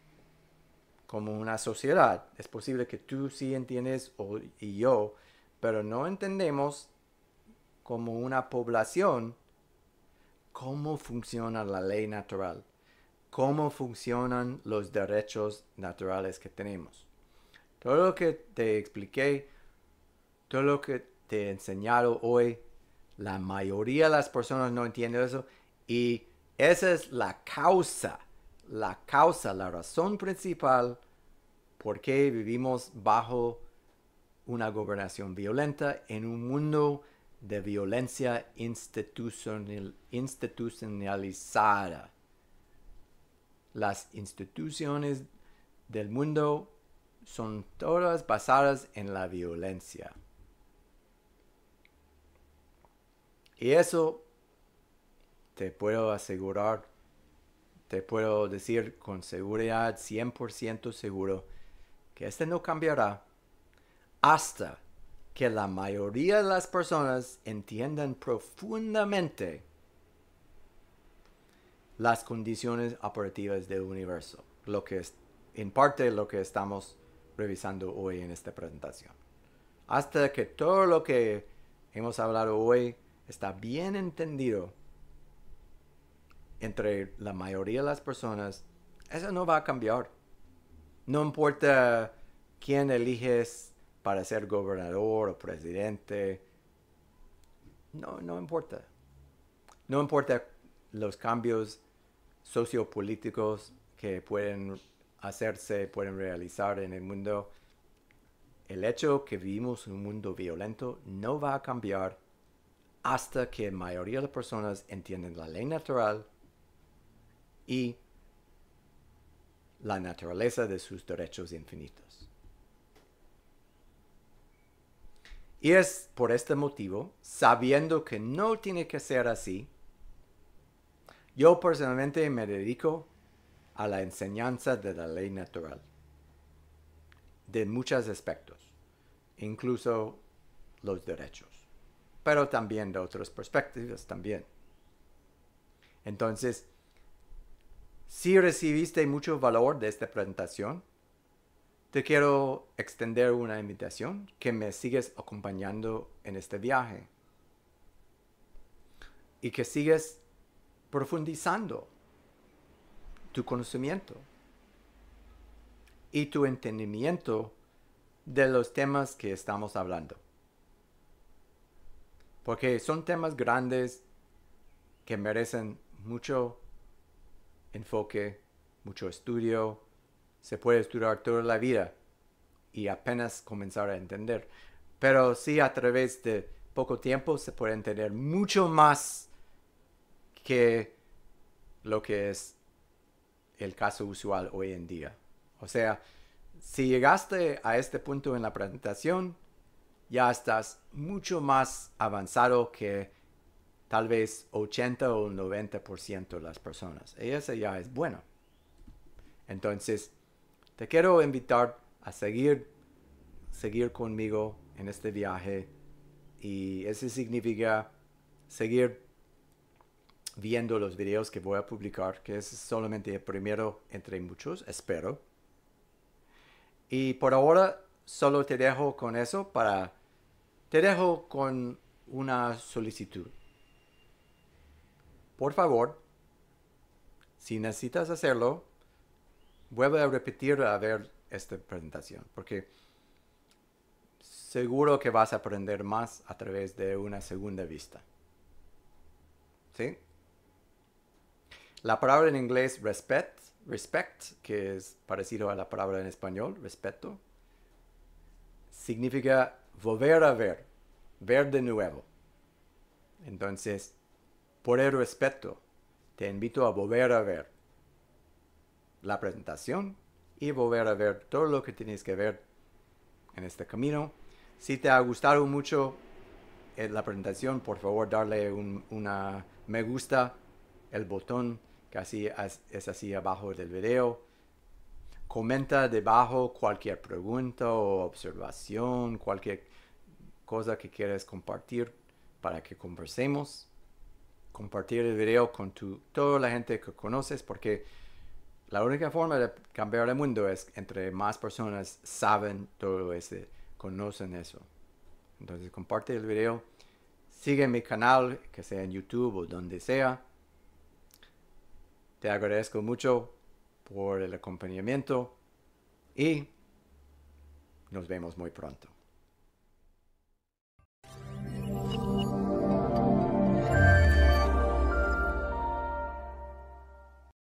como una sociedad. Es posible que tú sí entiendes y yo, pero no entendemos como una población cómo funciona la ley natural, cómo funcionan los derechos naturales que tenemos. Todo lo que te expliqué, todo lo que te he enseñado hoy, la mayoría de las personas no entienden eso y esa es la causa la causa, la razón principal por qué vivimos bajo una gobernación violenta en un mundo de violencia institucionalizada. Las instituciones del mundo son todas basadas en la violencia. Y eso te puedo asegurar te puedo decir con seguridad, 100% seguro, que este no cambiará hasta que la mayoría de las personas entiendan profundamente las condiciones operativas del universo, lo que es en parte lo que estamos revisando hoy en esta presentación. Hasta que todo lo que hemos hablado hoy está bien entendido, entre la mayoría de las personas, eso no va a cambiar. No importa quién eliges para ser gobernador o presidente, no, no importa. No importa los cambios sociopolíticos que pueden hacerse, pueden realizar en el mundo. El hecho que vivimos en un mundo violento no va a cambiar hasta que la mayoría de las personas entienden la ley natural y la naturaleza de sus derechos infinitos. Y es por este motivo, sabiendo que no tiene que ser así, yo personalmente me dedico a la enseñanza de la ley natural, de muchos aspectos, incluso los derechos, pero también de otras perspectivas también. Entonces, si recibiste mucho valor de esta presentación, te quiero extender una invitación que me sigues acompañando en este viaje y que sigues profundizando tu conocimiento y tu entendimiento de los temas que estamos hablando. Porque son temas grandes que merecen mucho enfoque, mucho estudio. Se puede estudiar toda la vida y apenas comenzar a entender. Pero sí a través de poco tiempo se puede entender mucho más que lo que es el caso usual hoy en día. O sea, si llegaste a este punto en la presentación, ya estás mucho más avanzado que tal vez 80 o 90% de las personas. Y eso ya es bueno. Entonces, te quiero invitar a seguir, seguir conmigo en este viaje. Y eso significa seguir viendo los videos que voy a publicar, que es solamente el primero entre muchos, espero. Y por ahora solo te dejo con eso para... Te dejo con una solicitud. Por favor, si necesitas hacerlo, vuelve a repetir a ver esta presentación, porque seguro que vas a aprender más a través de una segunda vista. ¿Sí? La palabra en inglés respect, respect, que es parecido a la palabra en español, respeto, significa volver a ver, ver de nuevo. Entonces, por el respeto, te invito a volver a ver la presentación y volver a ver todo lo que tienes que ver en este camino. Si te ha gustado mucho eh, la presentación, por favor darle un una me gusta, el botón que así es así abajo del video. Comenta debajo cualquier pregunta o observación, cualquier cosa que quieras compartir para que conversemos compartir el video con tu, toda la gente que conoces porque la única forma de cambiar el mundo es entre más personas saben todo eso, conocen eso. Entonces comparte el video, sigue mi canal, que sea en YouTube o donde sea. Te agradezco mucho por el acompañamiento y nos vemos muy pronto.